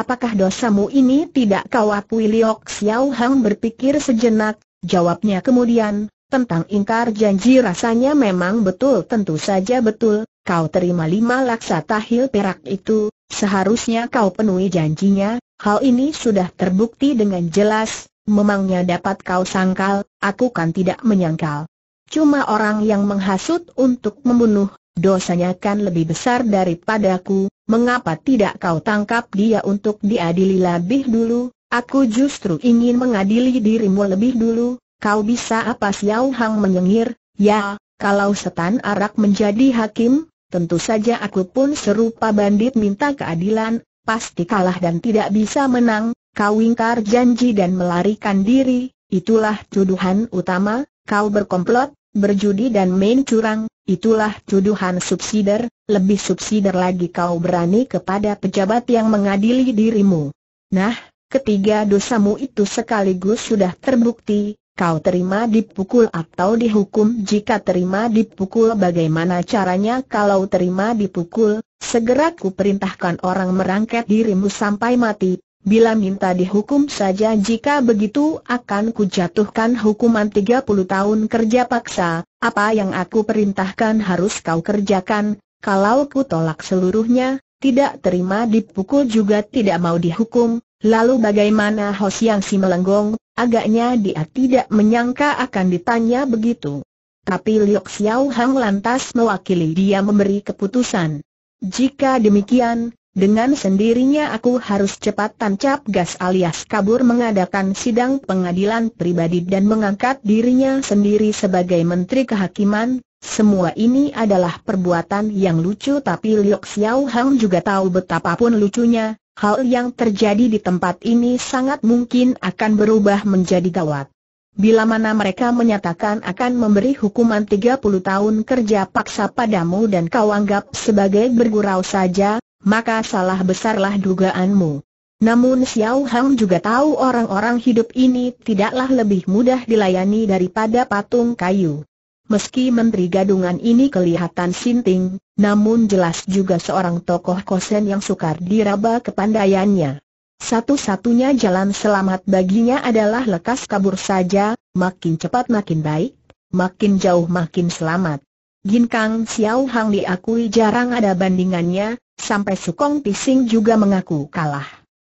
Apakah dosamu ini tidak kau akui Liok Xiao Hong berpikir sejenak, jawabnya kemudian, tentang ingkar janji rasanya memang betul tentu saja betul, kau terima lima laksa tahil perak itu, seharusnya kau penuhi janjinya, hal ini sudah terbukti dengan jelas, memangnya dapat kau sangkal, aku kan tidak menyangkal. Cuma orang yang menghasut untuk membunuh, dosanya kan lebih besar daripadaku, mengapa tidak kau tangkap dia untuk diadili lebih dulu, aku justru ingin mengadili dirimu lebih dulu, kau bisa apa Xiao Hang menyengir, ya, kalau setan arak menjadi hakim, tentu saja aku pun serupa bandit minta keadilan, pasti kalah dan tidak bisa menang, kau ingkar janji dan melarikan diri, itulah tuduhan utama, kau berkomplot, berjudi dan main curang, itulah tuduhan subsider, lebih subsider lagi kau berani kepada pejabat yang mengadili dirimu. Nah, ketiga dosamu itu sekaligus sudah terbukti, Kau terima dipukul atau dihukum jika terima dipukul bagaimana caranya kalau terima dipukul, segera ku perintahkan orang merangket dirimu sampai mati, bila minta dihukum saja jika begitu akan kujatuhkan hukuman 30 tahun kerja paksa, apa yang aku perintahkan harus kau kerjakan, kalau ku tolak seluruhnya, tidak terima dipukul juga tidak mau dihukum, lalu bagaimana Hos Si Melenggong, Agaknya dia tidak menyangka akan ditanya begitu. Tapi Liok Xiao Hang lantas mewakili dia memberi keputusan. Jika demikian, dengan sendirinya aku harus cepat tancap gas alias kabur mengadakan sidang pengadilan pribadi dan mengangkat dirinya sendiri sebagai Menteri Kehakiman, semua ini adalah perbuatan yang lucu tapi Liok Xiao Hang juga tahu betapapun lucunya, Hal yang terjadi di tempat ini sangat mungkin akan berubah menjadi gawat. Bila mana mereka menyatakan akan memberi hukuman 30 tahun kerja paksa padamu dan kau anggap sebagai bergurau saja, maka salah besarlah dugaanmu. Namun Xiao Hang juga tahu orang-orang hidup ini tidaklah lebih mudah dilayani daripada patung kayu. Meski menteri gadungan ini kelihatan sinting, namun jelas juga seorang tokoh kosen yang sukar diraba kepandaiannya. Satu-satunya jalan selamat baginya adalah lekas kabur saja, makin cepat makin baik, makin jauh makin selamat. Gin Kang Xiao Hang diakui jarang ada bandingannya, sampai Sukong Pising juga mengaku kalah.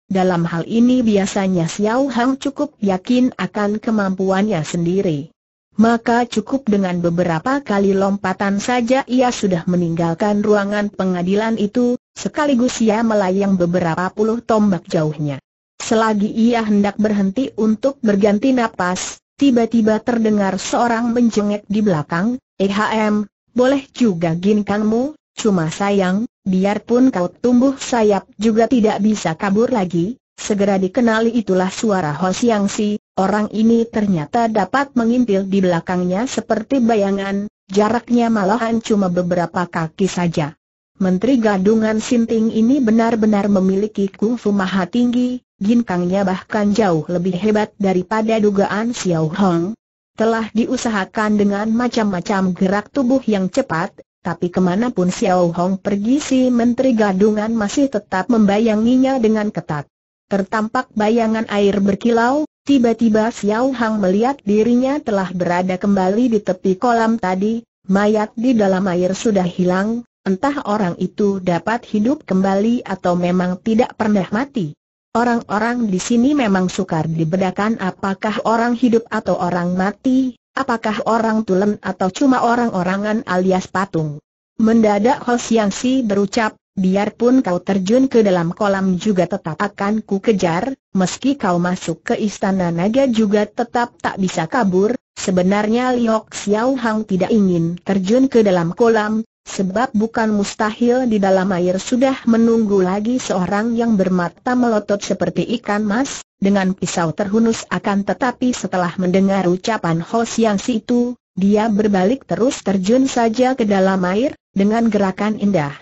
Dalam hal ini biasanya Xiao Hang cukup yakin akan kemampuannya sendiri maka cukup dengan beberapa kali lompatan saja ia sudah meninggalkan ruangan pengadilan itu, sekaligus ia melayang beberapa puluh tombak jauhnya. Selagi ia hendak berhenti untuk berganti napas, tiba-tiba terdengar seorang menjengek di belakang, Ehm, boleh juga ginkangmu, cuma sayang, biarpun kau tumbuh sayap juga tidak bisa kabur lagi, segera dikenali itulah suara Ho Siang Si, Orang ini ternyata dapat mengintil di belakangnya seperti bayangan, jaraknya malahan cuma beberapa kaki saja. Menteri Gadungan Sinting ini benar-benar memiliki kungfu maha tinggi, ginkangnya bahkan jauh lebih hebat daripada dugaan Xiao Hong. Telah diusahakan dengan macam-macam gerak tubuh yang cepat, tapi kemanapun Xiao Hong pergi si Menteri Gadungan masih tetap membayanginya dengan ketat. Tertampak bayangan air berkilau, Tiba-tiba Xiao Hang melihat dirinya telah berada kembali di tepi kolam tadi, mayat di dalam air sudah hilang, entah orang itu dapat hidup kembali atau memang tidak pernah mati. Orang-orang di sini memang sukar dibedakan apakah orang hidup atau orang mati, apakah orang tulen atau cuma orang-orangan alias patung. Mendadak Ho Siang Si berucap, biarpun kau terjun ke dalam kolam juga tetap akan ku kejar, meski kau masuk ke istana naga juga tetap tak bisa kabur, sebenarnya Liok Xiao Hang tidak ingin terjun ke dalam kolam, sebab bukan mustahil di dalam air sudah menunggu lagi seorang yang bermata melotot seperti ikan mas, dengan pisau terhunus akan tetapi setelah mendengar ucapan Ho Siang Si itu, dia berbalik terus terjun saja ke dalam air, dengan gerakan indah.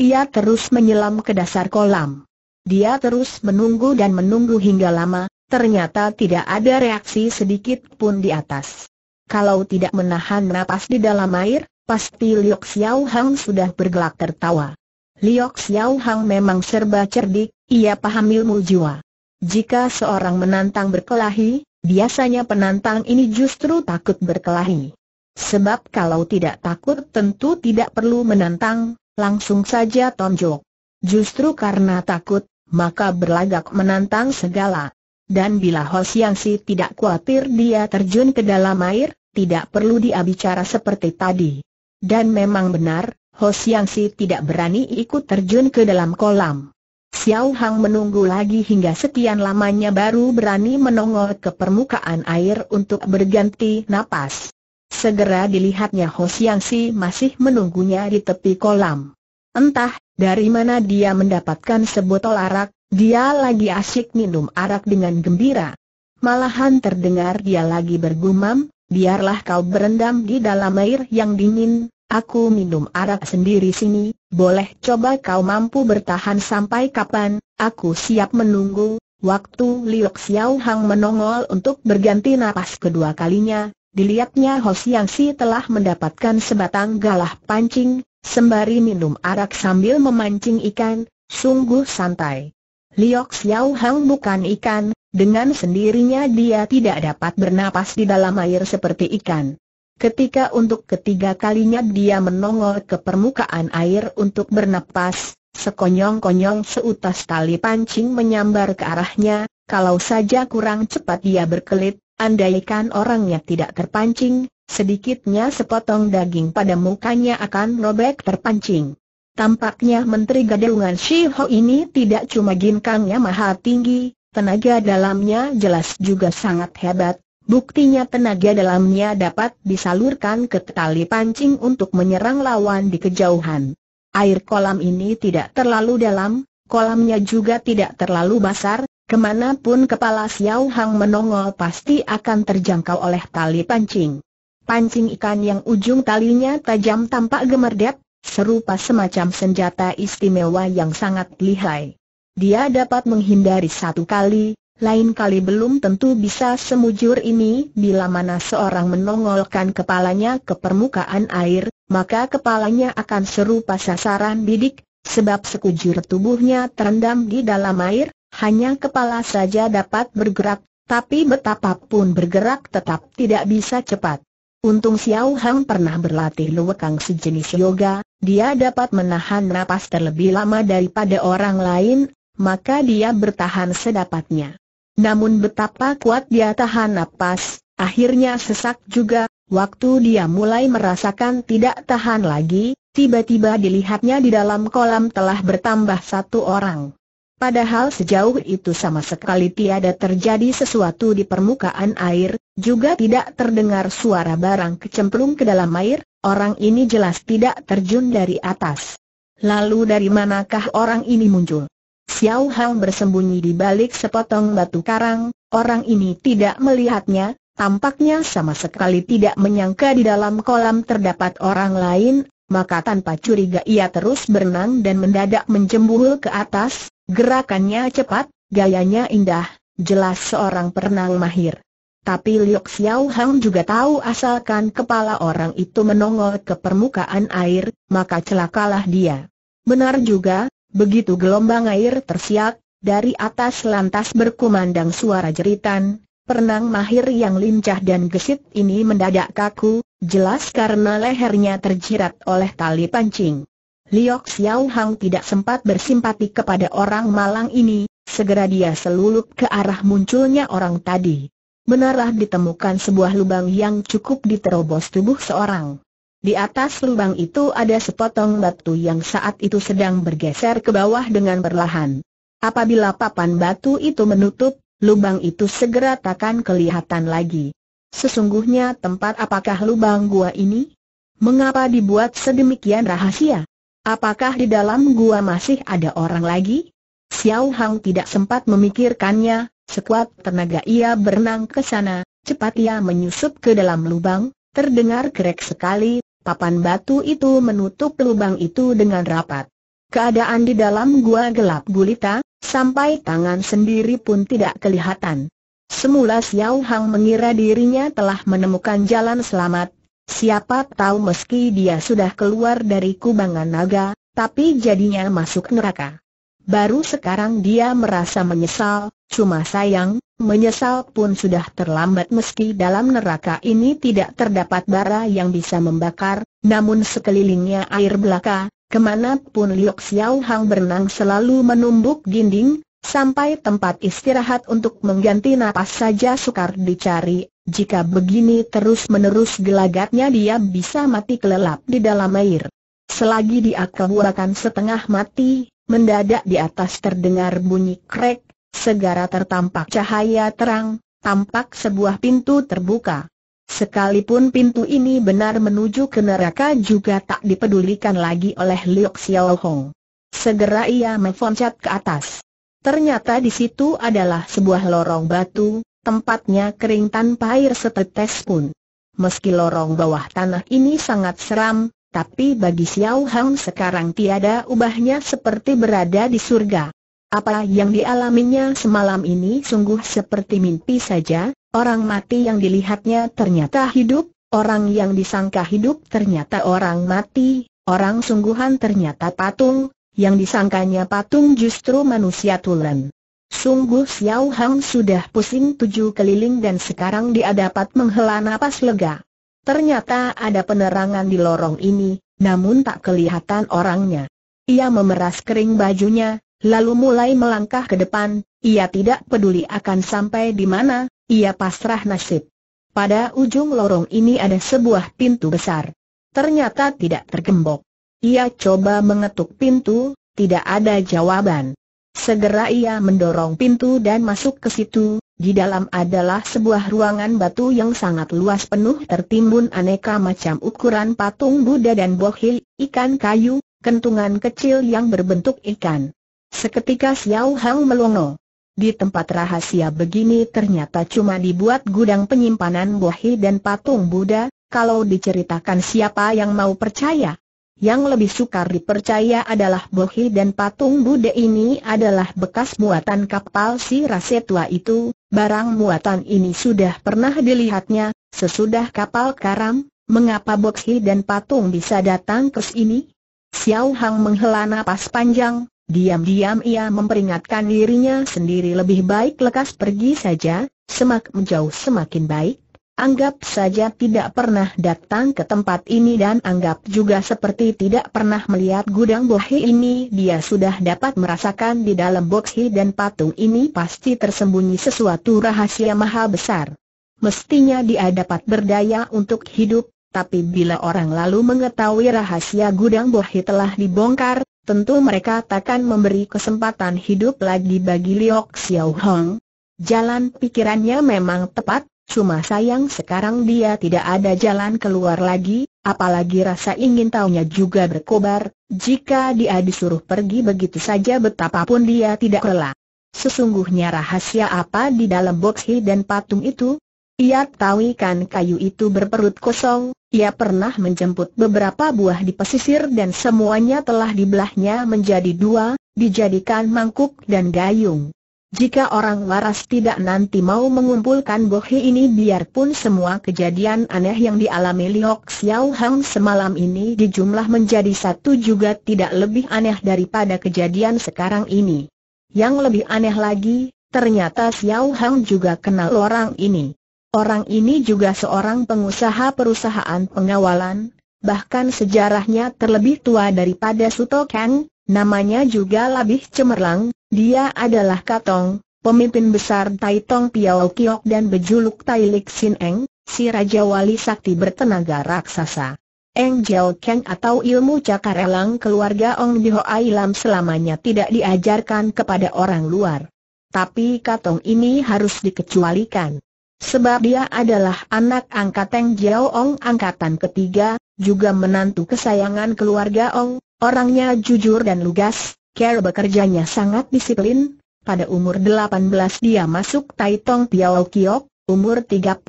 Ia terus menyelam ke dasar kolam. Dia terus menunggu dan menunggu hingga lama, ternyata tidak ada reaksi sedikit pun di atas. Kalau tidak menahan napas di dalam air, pasti Liok Xiao Hang sudah bergelak tertawa. Liok Xiao Hang memang serba cerdik, ia paham ilmu jiwa. Jika seorang menantang berkelahi, biasanya penantang ini justru takut berkelahi. Sebab kalau tidak takut tentu tidak perlu menantang, Langsung saja tonjok. Justru karena takut, maka berlagak menantang segala. Dan bila Ho tidak khawatir dia terjun ke dalam air, tidak perlu dia bicara seperti tadi. Dan memang benar, Ho tidak berani ikut terjun ke dalam kolam. Xiao Hang menunggu lagi hingga sekian lamanya baru berani menongol ke permukaan air untuk berganti napas. Segera dilihatnya Ho Siang Si masih menunggunya di tepi kolam. Entah, dari mana dia mendapatkan sebotol arak, dia lagi asyik minum arak dengan gembira. Malahan terdengar dia lagi bergumam, biarlah kau berendam di dalam air yang dingin, aku minum arak sendiri sini, boleh coba kau mampu bertahan sampai kapan, aku siap menunggu. Waktu Liu Xiaohang menongol untuk berganti napas kedua kalinya, Dilihatnya Ho Siang Si telah mendapatkan sebatang galah pancing, sembari minum arak sambil memancing ikan, sungguh santai. Liok Xiao Hang bukan ikan, dengan sendirinya dia tidak dapat bernapas di dalam air seperti ikan. Ketika untuk ketiga kalinya dia menongol ke permukaan air untuk bernapas, sekonyong-konyong seutas tali pancing menyambar ke arahnya, kalau saja kurang cepat dia berkelit, Andaikan orangnya tidak terpancing, sedikitnya sepotong daging pada mukanya akan robek terpancing. Tampaknya Menteri Gadungan Shiho ini tidak cuma ginkangnya mahal tinggi, tenaga dalamnya jelas juga sangat hebat, Buktinya tenaga dalamnya dapat disalurkan ke tali pancing untuk menyerang lawan di kejauhan. Air kolam ini tidak terlalu dalam, kolamnya juga tidak terlalu besar. Kemanapun kepala Xiao Hang menongol pasti akan terjangkau oleh tali pancing. Pancing ikan yang ujung talinya tajam tampak gemerdep, serupa semacam senjata istimewa yang sangat lihai. Dia dapat menghindari satu kali, lain kali belum tentu bisa semujur ini bila mana seorang menongolkan kepalanya ke permukaan air, maka kepalanya akan serupa sasaran bidik, sebab sekujur tubuhnya terendam di dalam air, hanya kepala saja dapat bergerak, tapi betapapun bergerak tetap tidak bisa cepat. Untung Xiao Hang pernah berlatih luwekang sejenis yoga, dia dapat menahan napas terlebih lama daripada orang lain, maka dia bertahan sedapatnya. Namun betapa kuat dia tahan napas, akhirnya sesak juga, waktu dia mulai merasakan tidak tahan lagi, tiba-tiba dilihatnya di dalam kolam telah bertambah satu orang. Padahal sejauh itu sama sekali tiada terjadi sesuatu di permukaan air, juga tidak terdengar suara barang kecemplung ke dalam air, orang ini jelas tidak terjun dari atas. Lalu dari manakah orang ini muncul? Xiao Hang bersembunyi di balik sepotong batu karang, orang ini tidak melihatnya, tampaknya sama sekali tidak menyangka di dalam kolam terdapat orang lain, maka tanpa curiga ia terus berenang dan mendadak menjembul ke atas, Gerakannya cepat, gayanya indah, jelas seorang perenang mahir. Tapi Liok Xiao Hang juga tahu asalkan kepala orang itu menongol ke permukaan air, maka celakalah dia. Benar juga, begitu gelombang air tersiak, dari atas lantas berkumandang suara jeritan, perenang mahir yang lincah dan gesit ini mendadak kaku, jelas karena lehernya terjerat oleh tali pancing. Liok Xiao Hang tidak sempat bersimpati kepada orang malang ini, segera dia selulup ke arah munculnya orang tadi. Benarlah ditemukan sebuah lubang yang cukup diterobos tubuh seorang. Di atas lubang itu ada sepotong batu yang saat itu sedang bergeser ke bawah dengan perlahan. Apabila papan batu itu menutup, lubang itu segera takkan kelihatan lagi. Sesungguhnya tempat apakah lubang gua ini? Mengapa dibuat sedemikian rahasia? Apakah di dalam gua masih ada orang lagi? Xiao Hang tidak sempat memikirkannya, sekuat tenaga ia berenang ke sana, cepat ia menyusup ke dalam lubang, terdengar krek sekali, papan batu itu menutup lubang itu dengan rapat. Keadaan di dalam gua gelap gulita, sampai tangan sendiri pun tidak kelihatan. Semula Xiao Hang mengira dirinya telah menemukan jalan selamat, Siapa tahu meski dia sudah keluar dari kubangan naga, tapi jadinya masuk neraka. Baru sekarang dia merasa menyesal, cuma sayang, menyesal pun sudah terlambat meski dalam neraka ini tidak terdapat bara yang bisa membakar, namun sekelilingnya air belaka, kemanapun Liu Xiao Hang berenang selalu menumbuk dinding, sampai tempat istirahat untuk mengganti napas saja sukar dicari, jika begini terus-menerus gelagatnya dia bisa mati kelelap di dalam air. Selagi dia kebuakan setengah mati, mendadak di atas terdengar bunyi krek, segera tertampak cahaya terang, tampak sebuah pintu terbuka. Sekalipun pintu ini benar menuju ke neraka juga tak dipedulikan lagi oleh Liu Xiaohong. Segera ia mefoncat ke atas. Ternyata di situ adalah sebuah lorong batu, tempatnya kering tanpa air setetes pun. Meski lorong bawah tanah ini sangat seram, tapi bagi Xiao Hang sekarang tiada ubahnya seperti berada di surga. Apa yang dialaminya semalam ini sungguh seperti mimpi saja, orang mati yang dilihatnya ternyata hidup, orang yang disangka hidup ternyata orang mati, orang sungguhan ternyata patung, yang disangkanya patung justru manusia tulen. Sungguh Xiao Hang sudah pusing tujuh keliling dan sekarang dia dapat menghela napas lega. Ternyata ada penerangan di lorong ini, namun tak kelihatan orangnya. Ia memeras kering bajunya, lalu mulai melangkah ke depan, ia tidak peduli akan sampai di mana, ia pasrah nasib. Pada ujung lorong ini ada sebuah pintu besar. Ternyata tidak tergembok. Ia coba mengetuk pintu, tidak ada jawaban. Segera ia mendorong pintu dan masuk ke situ, di dalam adalah sebuah ruangan batu yang sangat luas penuh tertimbun aneka macam ukuran patung Buddha dan bohil, ikan kayu, kentungan kecil yang berbentuk ikan. Seketika Xiao Hang melongo. Di tempat rahasia begini ternyata cuma dibuat gudang penyimpanan bohil dan patung Buddha, kalau diceritakan siapa yang mau percaya? Yang lebih sukar dipercaya adalah Bohi dan patung Buddha ini adalah bekas muatan kapal si Rasetua itu, barang muatan ini sudah pernah dilihatnya, sesudah kapal karam, mengapa Bohi dan patung bisa datang ke sini? Xiao Hang menghela napas panjang, diam-diam ia memperingatkan dirinya sendiri lebih baik lekas pergi saja, semak menjauh semakin baik, Anggap saja tidak pernah datang ke tempat ini dan anggap juga seperti tidak pernah melihat gudang bohi ini Dia sudah dapat merasakan di dalam boksi dan patung ini pasti tersembunyi sesuatu rahasia maha besar Mestinya dia dapat berdaya untuk hidup, tapi bila orang lalu mengetahui rahasia gudang bohi telah dibongkar Tentu mereka takkan memberi kesempatan hidup lagi bagi Liok Xiao Hong Jalan pikirannya memang tepat Cuma sayang sekarang dia tidak ada jalan keluar lagi, apalagi rasa ingin tahunya juga berkobar, jika dia disuruh pergi begitu saja betapapun dia tidak rela. Sesungguhnya rahasia apa di dalam boxhi dan patung itu? Ia tahu ikan kayu itu berperut kosong, ia pernah menjemput beberapa buah di pesisir dan semuanya telah dibelahnya menjadi dua, dijadikan mangkuk dan gayung. Jika orang waras tidak nanti mau mengumpulkan bohi ini biarpun semua kejadian aneh yang dialami Liok Xiao Hang semalam ini dijumlah menjadi satu juga tidak lebih aneh daripada kejadian sekarang ini. Yang lebih aneh lagi, ternyata Xiao Hang juga kenal orang ini. Orang ini juga seorang pengusaha perusahaan pengawalan, bahkan sejarahnya terlebih tua daripada Suto Kang, namanya juga lebih cemerlang, dia adalah Katong, pemimpin besar Tai Tong Piao Kiok dan berjuluk Tai Lik Sin Eng, si Raja Wali Sakti bertenaga raksasa. Eng Jiao Kang atau ilmu cakar elang keluarga Ong Diho Ailam selamanya tidak diajarkan kepada orang luar. Tapi Katong ini harus dikecualikan. Sebab dia adalah anak angkat Eng Jiao Ong angkatan ketiga, juga menantu kesayangan keluarga Ong, orangnya jujur dan lugas, Care bekerjanya sangat disiplin, pada umur 18 dia masuk Tai Tong Piao Kiok, umur 31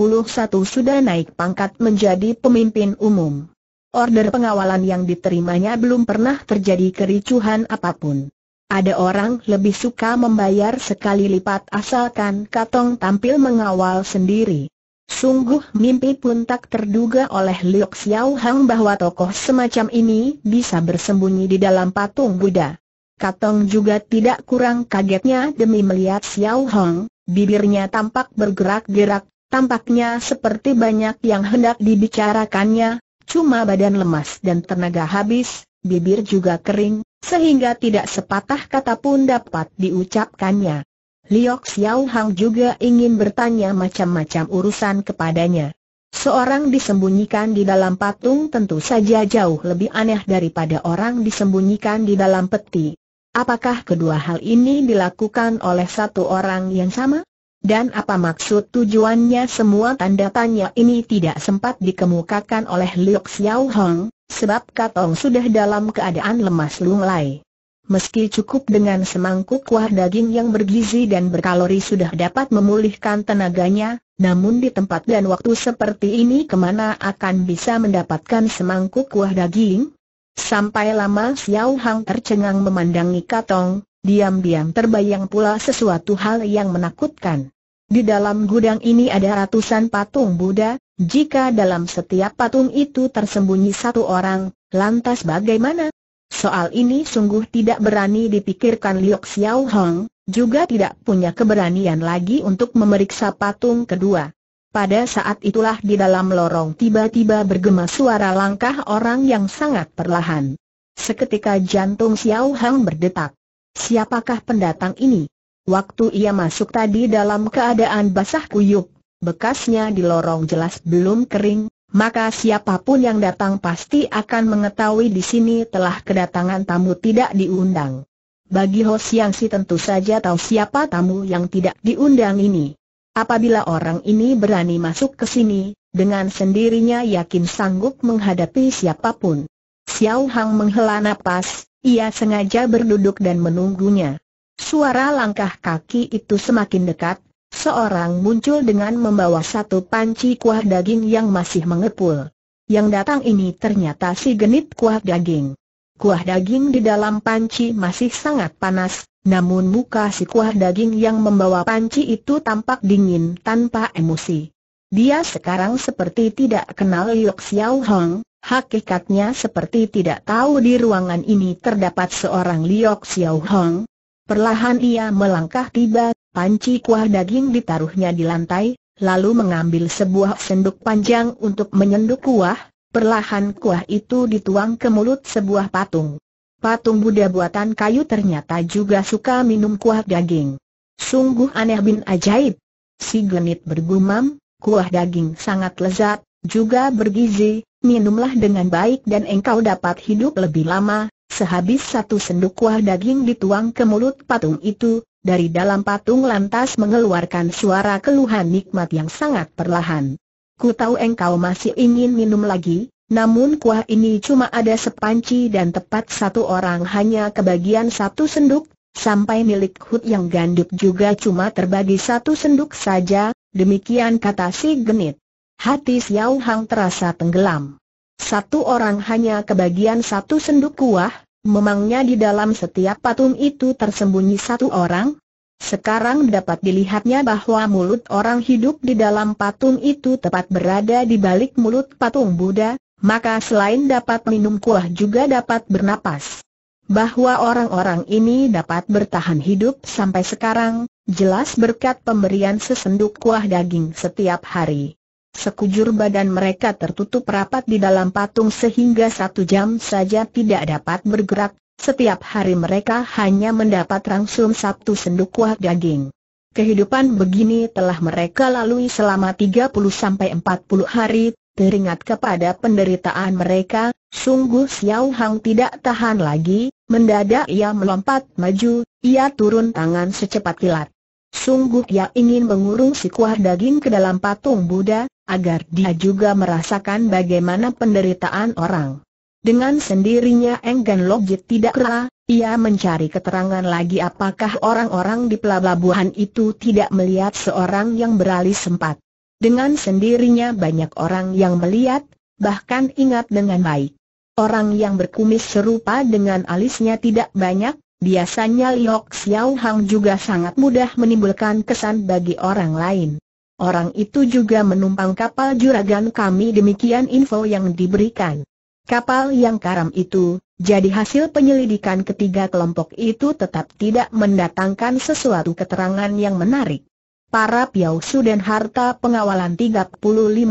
sudah naik pangkat menjadi pemimpin umum. Order pengawalan yang diterimanya belum pernah terjadi kericuhan apapun. Ada orang lebih suka membayar sekali lipat asalkan Katong tampil mengawal sendiri. Sungguh mimpi pun tak terduga oleh Liu Xiaohang bahwa tokoh semacam ini bisa bersembunyi di dalam patung Buddha. Katong juga tidak kurang kagetnya demi melihat Xiao Hong, bibirnya tampak bergerak-gerak, tampaknya seperti banyak yang hendak dibicarakannya, cuma badan lemas dan tenaga habis, bibir juga kering, sehingga tidak sepatah kata pun dapat diucapkannya. Liok Xiao Hong juga ingin bertanya macam-macam urusan kepadanya. Seorang disembunyikan di dalam patung tentu saja jauh lebih aneh daripada orang disembunyikan di dalam peti. Apakah kedua hal ini dilakukan oleh satu orang yang sama? Dan apa maksud tujuannya semua tanda tanya ini tidak sempat dikemukakan oleh Liu Xiao Hong, sebab Katong sudah dalam keadaan lemas lunglai. Meski cukup dengan semangkuk kuah daging yang bergizi dan berkalori sudah dapat memulihkan tenaganya, namun di tempat dan waktu seperti ini kemana akan bisa mendapatkan semangkuk kuah daging? Sampai lama Xiao Hang tercengang memandangi Katong, diam-diam terbayang pula sesuatu hal yang menakutkan. Di dalam gudang ini ada ratusan patung Buddha, jika dalam setiap patung itu tersembunyi satu orang, lantas bagaimana? Soal ini sungguh tidak berani dipikirkan Liok Xiao Hong, juga tidak punya keberanian lagi untuk memeriksa patung kedua. Pada saat itulah di dalam lorong tiba-tiba bergema suara langkah orang yang sangat perlahan. Seketika jantung Xiao Hang berdetak. Siapakah pendatang ini? Waktu ia masuk tadi dalam keadaan basah kuyup, bekasnya di lorong jelas belum kering, maka siapapun yang datang pasti akan mengetahui di sini telah kedatangan tamu tidak diundang. Bagi Ho yang Si tentu saja tahu siapa tamu yang tidak diundang ini. Apabila orang ini berani masuk ke sini, dengan sendirinya yakin sanggup menghadapi siapapun. Xiao Hang menghela napas, ia sengaja berduduk dan menunggunya. Suara langkah kaki itu semakin dekat, seorang muncul dengan membawa satu panci kuah daging yang masih mengepul. Yang datang ini ternyata si genit kuah daging. Kuah daging di dalam panci masih sangat panas, namun muka si kuah daging yang membawa panci itu tampak dingin tanpa emosi. Dia sekarang seperti tidak kenal Yuk Xiao Hong, hakikatnya seperti tidak tahu di ruangan ini terdapat seorang Liok Xiao Hong. Perlahan ia melangkah tiba, panci kuah daging ditaruhnya di lantai, lalu mengambil sebuah sendok panjang untuk menyenduk kuah, perlahan kuah itu dituang ke mulut sebuah patung. Patung Buddha buatan kayu ternyata juga suka minum kuah daging. Sungguh aneh bin ajaib. Si genit bergumam, kuah daging sangat lezat, juga bergizi, minumlah dengan baik dan engkau dapat hidup lebih lama. Sehabis satu sendok kuah daging dituang ke mulut patung itu, dari dalam patung lantas mengeluarkan suara keluhan nikmat yang sangat perlahan. Ku tahu engkau masih ingin minum lagi, namun kuah ini cuma ada sepanci dan tepat satu orang hanya kebagian satu senduk. sampai milik Hut yang ganduk juga cuma terbagi satu senduk saja, demikian kata si genit. Hati Xiao Hang terasa tenggelam. Satu orang hanya kebagian satu senduk kuah, memangnya di dalam setiap patung itu tersembunyi satu orang? Sekarang dapat dilihatnya bahwa mulut orang hidup di dalam patung itu tepat berada di balik mulut patung Buddha, maka selain dapat minum kuah juga dapat bernapas. Bahwa orang-orang ini dapat bertahan hidup sampai sekarang, jelas berkat pemberian sesenduk kuah daging setiap hari. Sekujur badan mereka tertutup rapat di dalam patung sehingga satu jam saja tidak dapat bergerak, setiap hari mereka hanya mendapat rangsum satu senduk kuah daging. Kehidupan begini telah mereka lalui selama 30-40 hari, teringat kepada penderitaan mereka, sungguh Xiao Hang tidak tahan lagi, mendadak ia melompat maju, ia turun tangan secepat kilat. Sungguh ia ingin mengurung si kuah daging ke dalam patung Buddha, agar dia juga merasakan bagaimana penderitaan orang. Dengan sendirinya Enggan Logit tidak kera, ia mencari keterangan lagi apakah orang-orang di pelabuhan itu tidak melihat seorang yang beralih sempat. Dengan sendirinya banyak orang yang melihat, bahkan ingat dengan baik. Orang yang berkumis serupa dengan alisnya tidak banyak, biasanya Liok Xiao Hang juga sangat mudah menimbulkan kesan bagi orang lain. Orang itu juga menumpang kapal juragan kami demikian info yang diberikan. Kapal yang karam itu, jadi hasil penyelidikan ketiga kelompok itu tetap tidak mendatangkan sesuatu keterangan yang menarik para piausu dan harta pengawalan 35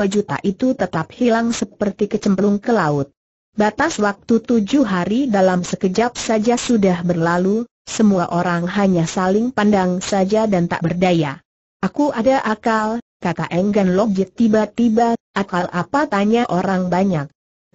juta itu tetap hilang seperti kecemplung ke laut. Batas waktu tujuh hari dalam sekejap saja sudah berlalu, semua orang hanya saling pandang saja dan tak berdaya. Aku ada akal, kata Enggan Lojit tiba-tiba, akal apa tanya orang banyak.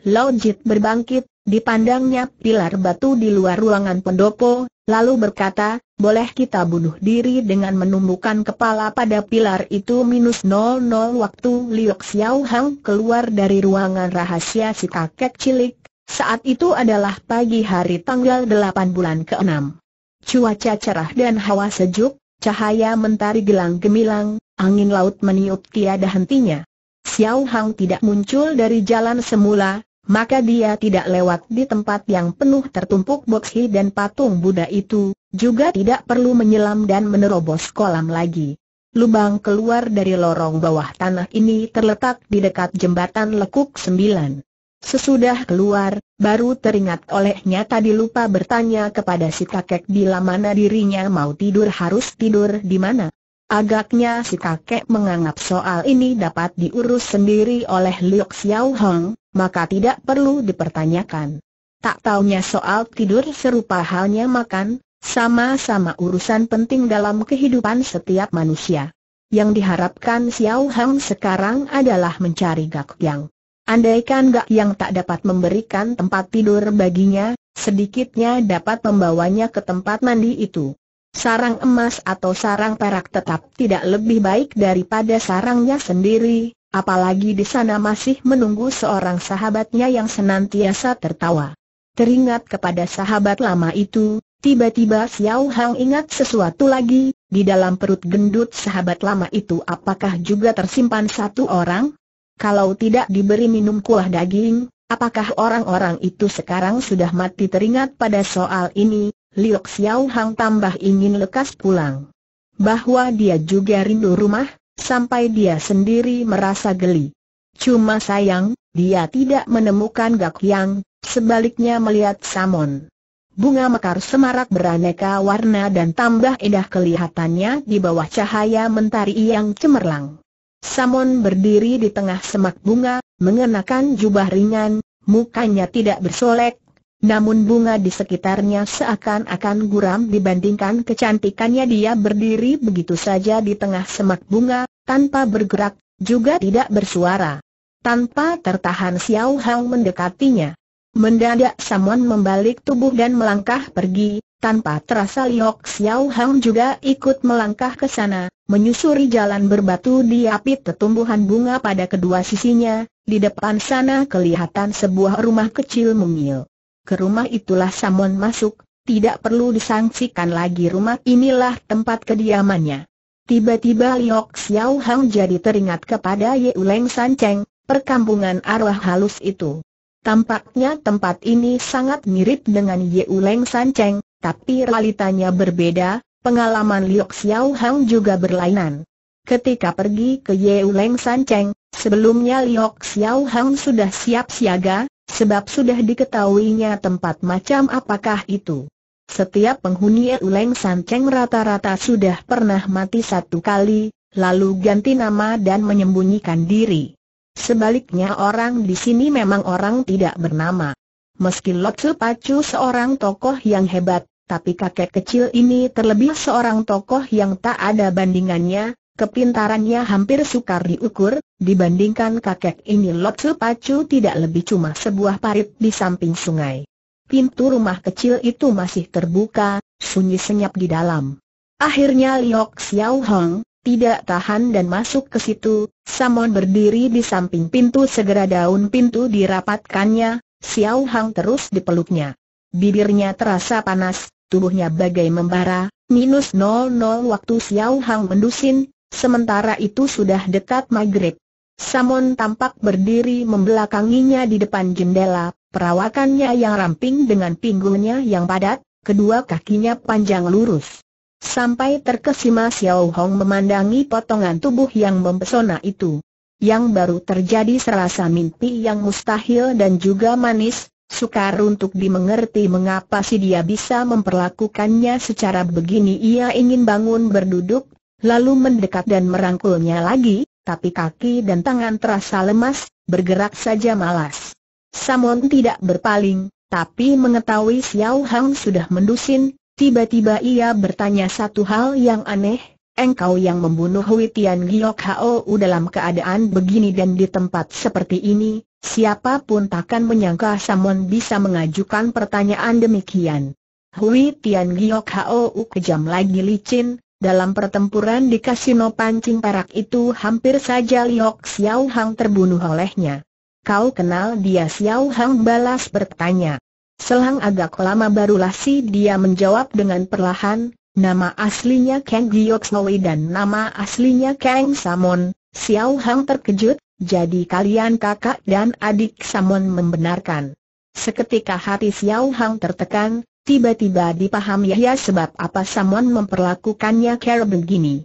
Lojit berbangkit, Dipandangnya pilar batu di luar ruangan pendopo, lalu berkata, boleh kita bunuh diri dengan menumbukan kepala pada pilar itu minus 00 waktu Liu Xiao Hang keluar dari ruangan rahasia si kakek cilik, saat itu adalah pagi hari tanggal 8 bulan keenam. Cuaca cerah dan hawa sejuk, cahaya mentari gelang gemilang, angin laut meniup tiada hentinya. Xiao Hang tidak muncul dari jalan semula, maka dia tidak lewat di tempat yang penuh tertumpuk boksi dan patung Buddha itu, juga tidak perlu menyelam dan menerobos kolam lagi. Lubang keluar dari lorong bawah tanah ini terletak di dekat jembatan lekuk sembilan. Sesudah keluar, baru teringat olehnya tadi lupa bertanya kepada si kakek bila mana dirinya mau tidur harus tidur di mana. Agaknya si kakek menganggap soal ini dapat diurus sendiri oleh Liu Xiao Hong, maka tidak perlu dipertanyakan. Tak taunya soal tidur serupa halnya makan, sama-sama urusan penting dalam kehidupan setiap manusia. Yang diharapkan Xiao Hong sekarang adalah mencari Gak Yang. Andaikan Gak Yang tak dapat memberikan tempat tidur baginya, sedikitnya dapat membawanya ke tempat mandi itu sarang emas atau sarang perak tetap tidak lebih baik daripada sarangnya sendiri, apalagi di sana masih menunggu seorang sahabatnya yang senantiasa tertawa. Teringat kepada sahabat lama itu, tiba-tiba Xiao Hang ingat sesuatu lagi, di dalam perut gendut sahabat lama itu apakah juga tersimpan satu orang? Kalau tidak diberi minum kuah daging, apakah orang-orang itu sekarang sudah mati teringat pada soal ini, Liu Xiao Hang tambah ingin lekas pulang. Bahwa dia juga rindu rumah, sampai dia sendiri merasa geli. Cuma sayang, dia tidak menemukan Gak Yang, sebaliknya melihat Samon. Bunga mekar semarak beraneka warna dan tambah indah kelihatannya di bawah cahaya mentari yang cemerlang. Samon berdiri di tengah semak bunga, mengenakan jubah ringan, mukanya tidak bersolek, namun bunga di sekitarnya seakan-akan guram dibandingkan kecantikannya dia berdiri begitu saja di tengah semak bunga, tanpa bergerak, juga tidak bersuara. Tanpa tertahan Xiao Hao mendekatinya. Mendadak Samuan membalik tubuh dan melangkah pergi, tanpa terasa Liok Xiao Hang juga ikut melangkah ke sana, menyusuri jalan berbatu diapit tetumbuhan bunga pada kedua sisinya, di depan sana kelihatan sebuah rumah kecil mungil. Ke rumah itulah Samon masuk, tidak perlu disangsikan lagi rumah inilah tempat kediamannya. Tiba-tiba Liok Xiao Hang jadi teringat kepada Ye Uleng San Cheng, perkampungan arwah halus itu. Tampaknya tempat ini sangat mirip dengan Ye Uleng San Cheng, tapi realitanya berbeda, pengalaman Liok Xiao Hang juga berlainan. Ketika pergi ke Ye Uleng San Cheng, sebelumnya Liok Xiao Hang sudah siap siaga, Sebab sudah diketahuinya tempat macam apakah itu. Setiap penghuni Uleng Sanceng rata-rata sudah pernah mati satu kali, lalu ganti nama dan menyembunyikan diri. Sebaliknya orang di sini memang orang tidak bernama. Meski Lotsu Pacu seorang tokoh yang hebat, tapi kakek kecil ini terlebih seorang tokoh yang tak ada bandingannya, Kepintarannya hampir sukar diukur, dibandingkan kakek ini Lot Pacu tidak lebih cuma sebuah parit di samping sungai. Pintu rumah kecil itu masih terbuka, sunyi senyap di dalam. Akhirnya Liok Xiao Hong, tidak tahan dan masuk ke situ, Samon berdiri di samping pintu segera daun pintu dirapatkannya, Xiao Hong terus dipeluknya. Bibirnya terasa panas, tubuhnya bagai membara, minus 00 waktu Xiao Hong mendusin, Sementara itu sudah dekat maghrib. Samon tampak berdiri membelakanginya di depan jendela, perawakannya yang ramping dengan pinggulnya yang padat, kedua kakinya panjang lurus. Sampai terkesima Xiao Hong memandangi potongan tubuh yang mempesona itu. Yang baru terjadi serasa mimpi yang mustahil dan juga manis, sukar untuk dimengerti mengapa si dia bisa memperlakukannya secara begini ia ingin bangun berduduk lalu mendekat dan merangkulnya lagi, tapi kaki dan tangan terasa lemas, bergerak saja malas. Samon tidak berpaling, tapi mengetahui Xiao Hang sudah mendusin, tiba-tiba ia bertanya satu hal yang aneh, engkau yang membunuh Hui Tian Giok Hao dalam keadaan begini dan di tempat seperti ini, siapapun takkan menyangka Samon bisa mengajukan pertanyaan demikian. Hui Tian Giok Hao kejam lagi licin, dalam pertempuran di kasino pancing parak itu hampir saja Liok Xiao Hang terbunuh olehnya. Kau kenal dia Xiao Hang balas bertanya. Selang agak lama barulah si dia menjawab dengan perlahan, nama aslinya Kang Giok Snowy dan nama aslinya Kang Samon. Xiao Hang terkejut, jadi kalian kakak dan adik Samon membenarkan. Seketika hati Xiao Hang tertekan, Tiba-tiba dipahami ya sebab apa Samon memperlakukannya care begini.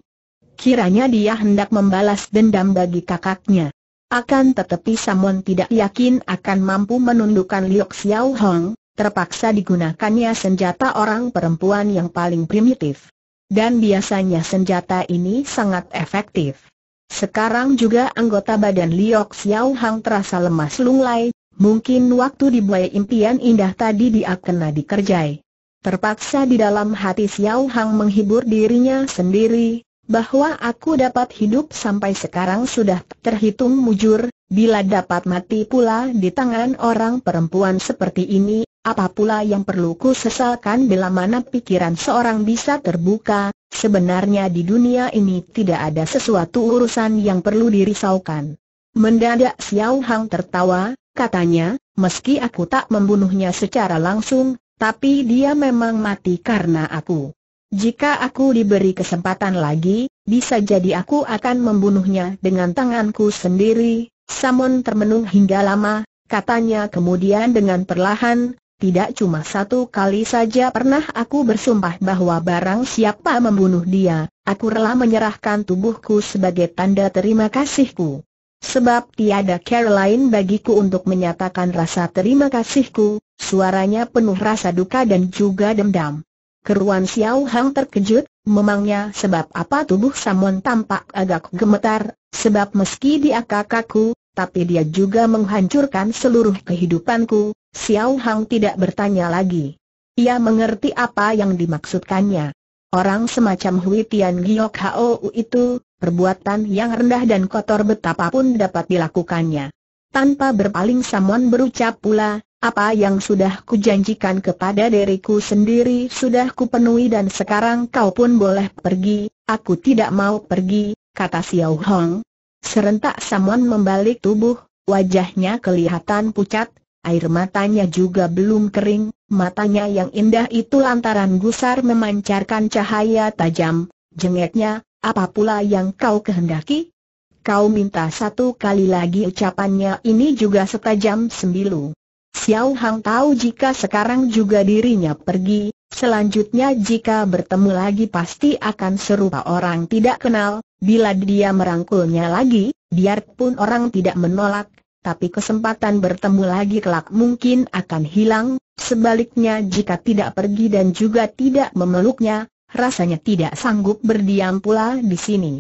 Kiranya dia hendak membalas dendam bagi kakaknya. Akan tetapi Samon tidak yakin akan mampu menundukkan Liok Xiao Hong, terpaksa digunakannya senjata orang perempuan yang paling primitif. Dan biasanya senjata ini sangat efektif. Sekarang juga anggota badan Liok Xiao Hang terasa lemas lunglai, Mungkin waktu dibuai impian indah tadi dia kena dikerjai. Terpaksa di dalam hati Xiao Hang menghibur dirinya sendiri, bahwa aku dapat hidup sampai sekarang sudah terhitung mujur, bila dapat mati pula di tangan orang perempuan seperti ini, apa pula yang perlu ku sesalkan bila mana pikiran seorang bisa terbuka, sebenarnya di dunia ini tidak ada sesuatu urusan yang perlu dirisaukan. Mendadak Xiao Hang tertawa, katanya, meski aku tak membunuhnya secara langsung, tapi dia memang mati karena aku. Jika aku diberi kesempatan lagi, bisa jadi aku akan membunuhnya dengan tanganku sendiri. Samon termenung hingga lama, katanya kemudian dengan perlahan, tidak cuma satu kali saja pernah aku bersumpah bahwa barang siapa membunuh dia, aku rela menyerahkan tubuhku sebagai tanda terima kasihku. Sebab tiada cara lain bagiku untuk menyatakan rasa terima kasihku, suaranya penuh rasa duka dan juga dendam. Keruan Xiao Hang terkejut, memangnya sebab apa tubuh Samon tampak agak gemetar, sebab meski dia kakakku, tapi dia juga menghancurkan seluruh kehidupanku, Xiao Hang tidak bertanya lagi. Ia mengerti apa yang dimaksudkannya. Orang semacam Hui Tian Giok itu, perbuatan yang rendah dan kotor betapapun dapat dilakukannya. Tanpa berpaling Samon berucap pula, apa yang sudah kujanjikan kepada diriku sendiri sudah kupenuhi dan sekarang kau pun boleh pergi, aku tidak mau pergi, kata Xiao Hong. Serentak Samon membalik tubuh, wajahnya kelihatan pucat, air matanya juga belum kering, Matanya yang indah itu lantaran gusar memancarkan cahaya tajam, jengeknya, apa pula yang kau kehendaki? Kau minta satu kali lagi ucapannya ini juga setajam sembilu. Xiao Hang tahu jika sekarang juga dirinya pergi, selanjutnya jika bertemu lagi pasti akan serupa orang tidak kenal, bila dia merangkulnya lagi, biarpun orang tidak menolak, tapi kesempatan bertemu lagi kelak mungkin akan hilang, sebaliknya jika tidak pergi dan juga tidak memeluknya, rasanya tidak sanggup berdiam pula di sini.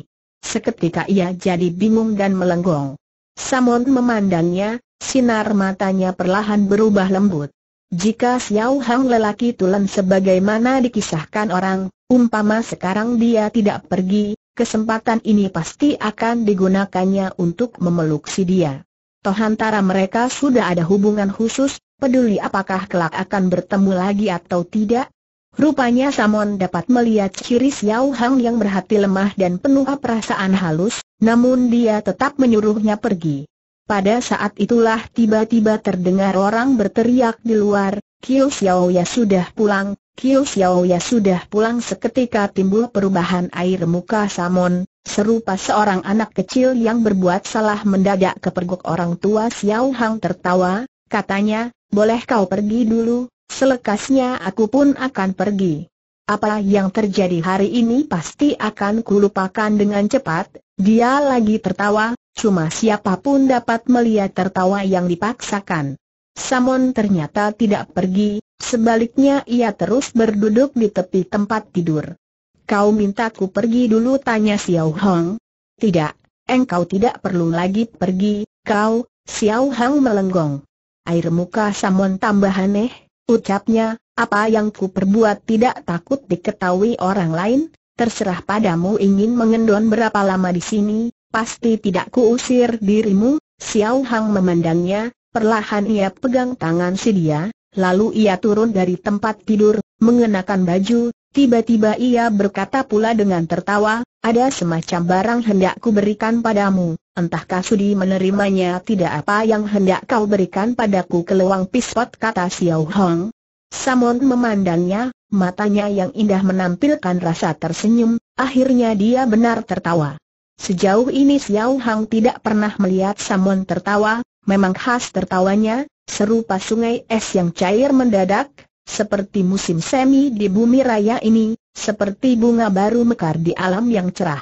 Seketika ia jadi bingung dan melenggong. Samon memandangnya, sinar matanya perlahan berubah lembut. Jika Xiao Hang lelaki tulen sebagaimana dikisahkan orang, umpama sekarang dia tidak pergi, kesempatan ini pasti akan digunakannya untuk memeluk si dia toh antara mereka sudah ada hubungan khusus, peduli apakah kelak akan bertemu lagi atau tidak? Rupanya Samon dapat melihat ciri Xiao Hang yang berhati lemah dan penuh perasaan halus, namun dia tetap menyuruhnya pergi. Pada saat itulah tiba-tiba terdengar orang berteriak di luar, Kiu Xiao ya sudah pulang, Kiu ya sudah pulang seketika timbul perubahan air muka Samon, serupa seorang anak kecil yang berbuat salah mendadak kepergok orang tua Xiao Hang tertawa, katanya, boleh kau pergi dulu, selekasnya aku pun akan pergi. Apa yang terjadi hari ini pasti akan kulupakan dengan cepat, dia lagi tertawa, cuma siapapun dapat melihat tertawa yang dipaksakan. Samon ternyata tidak pergi, sebaliknya ia terus berduduk di tepi tempat tidur. Kau minta ku pergi dulu tanya Xiao Hong. Tidak, engkau tidak perlu lagi pergi, kau, Xiao Hong melenggong. Air muka Samon tambah aneh, ucapnya, apa yang ku perbuat tidak takut diketahui orang lain, terserah padamu ingin mengendon berapa lama di sini, pasti tidak kuusir dirimu, Xiao Hong memandangnya, Perlahan ia pegang tangan si dia, lalu ia turun dari tempat tidur, mengenakan baju, tiba-tiba ia berkata pula dengan tertawa, ada semacam barang hendak ku berikan padamu, entahkah sudi menerimanya tidak apa yang hendak kau berikan padaku keluang pispot kata Xiao Hong. Samon memandangnya, matanya yang indah menampilkan rasa tersenyum, akhirnya dia benar tertawa. Sejauh ini Xiao Hong tidak pernah melihat Samon tertawa, Memang khas tertawanya, serupa sungai es yang cair mendadak, seperti musim semi di bumi raya ini, seperti bunga baru mekar di alam yang cerah.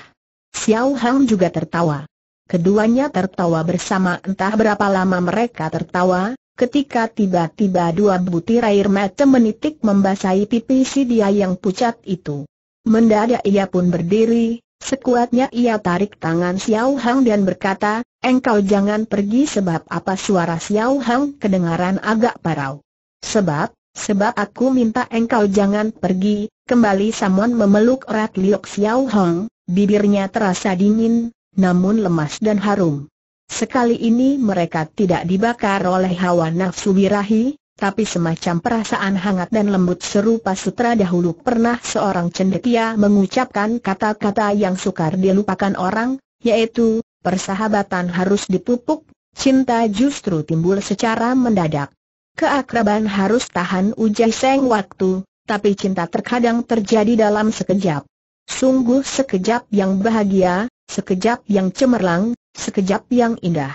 Xiao Hang juga tertawa. Keduanya tertawa bersama entah berapa lama mereka tertawa, ketika tiba-tiba dua butir air mata menitik membasahi pipi si dia yang pucat itu. Mendadak ia pun berdiri, sekuatnya ia tarik tangan Xiao Hang dan berkata, Engkau jangan pergi sebab apa suara Xiao Hang kedengaran agak parau. Sebab, sebab aku minta engkau jangan pergi, kembali Samon memeluk erat Liok Xiao Hang, bibirnya terasa dingin, namun lemas dan harum. Sekali ini mereka tidak dibakar oleh hawa nafsu birahi, tapi semacam perasaan hangat dan lembut serupa sutra dahulu pernah seorang cendekia mengucapkan kata-kata yang sukar dilupakan orang, yaitu, persahabatan harus dipupuk, cinta justru timbul secara mendadak. Keakraban harus tahan uji seng waktu, tapi cinta terkadang terjadi dalam sekejap. Sungguh sekejap yang bahagia, sekejap yang cemerlang, sekejap yang indah.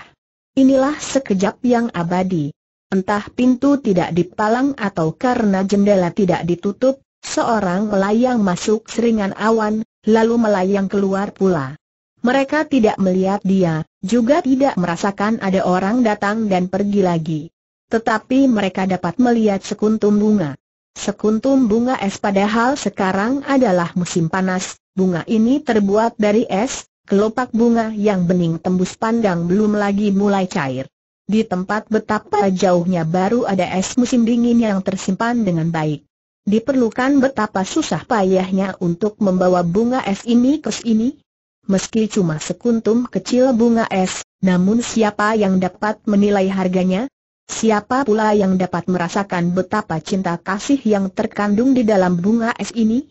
Inilah sekejap yang abadi. Entah pintu tidak dipalang atau karena jendela tidak ditutup, seorang melayang masuk seringan awan, lalu melayang keluar pula. Mereka tidak melihat dia, juga tidak merasakan ada orang datang dan pergi lagi. Tetapi mereka dapat melihat sekuntum bunga. Sekuntum bunga es padahal sekarang adalah musim panas, bunga ini terbuat dari es, kelopak bunga yang bening tembus pandang belum lagi mulai cair. Di tempat betapa jauhnya baru ada es musim dingin yang tersimpan dengan baik. Diperlukan betapa susah payahnya untuk membawa bunga es ini ke sini, meski cuma sekuntum kecil bunga es, namun siapa yang dapat menilai harganya? Siapa pula yang dapat merasakan betapa cinta kasih yang terkandung di dalam bunga es ini?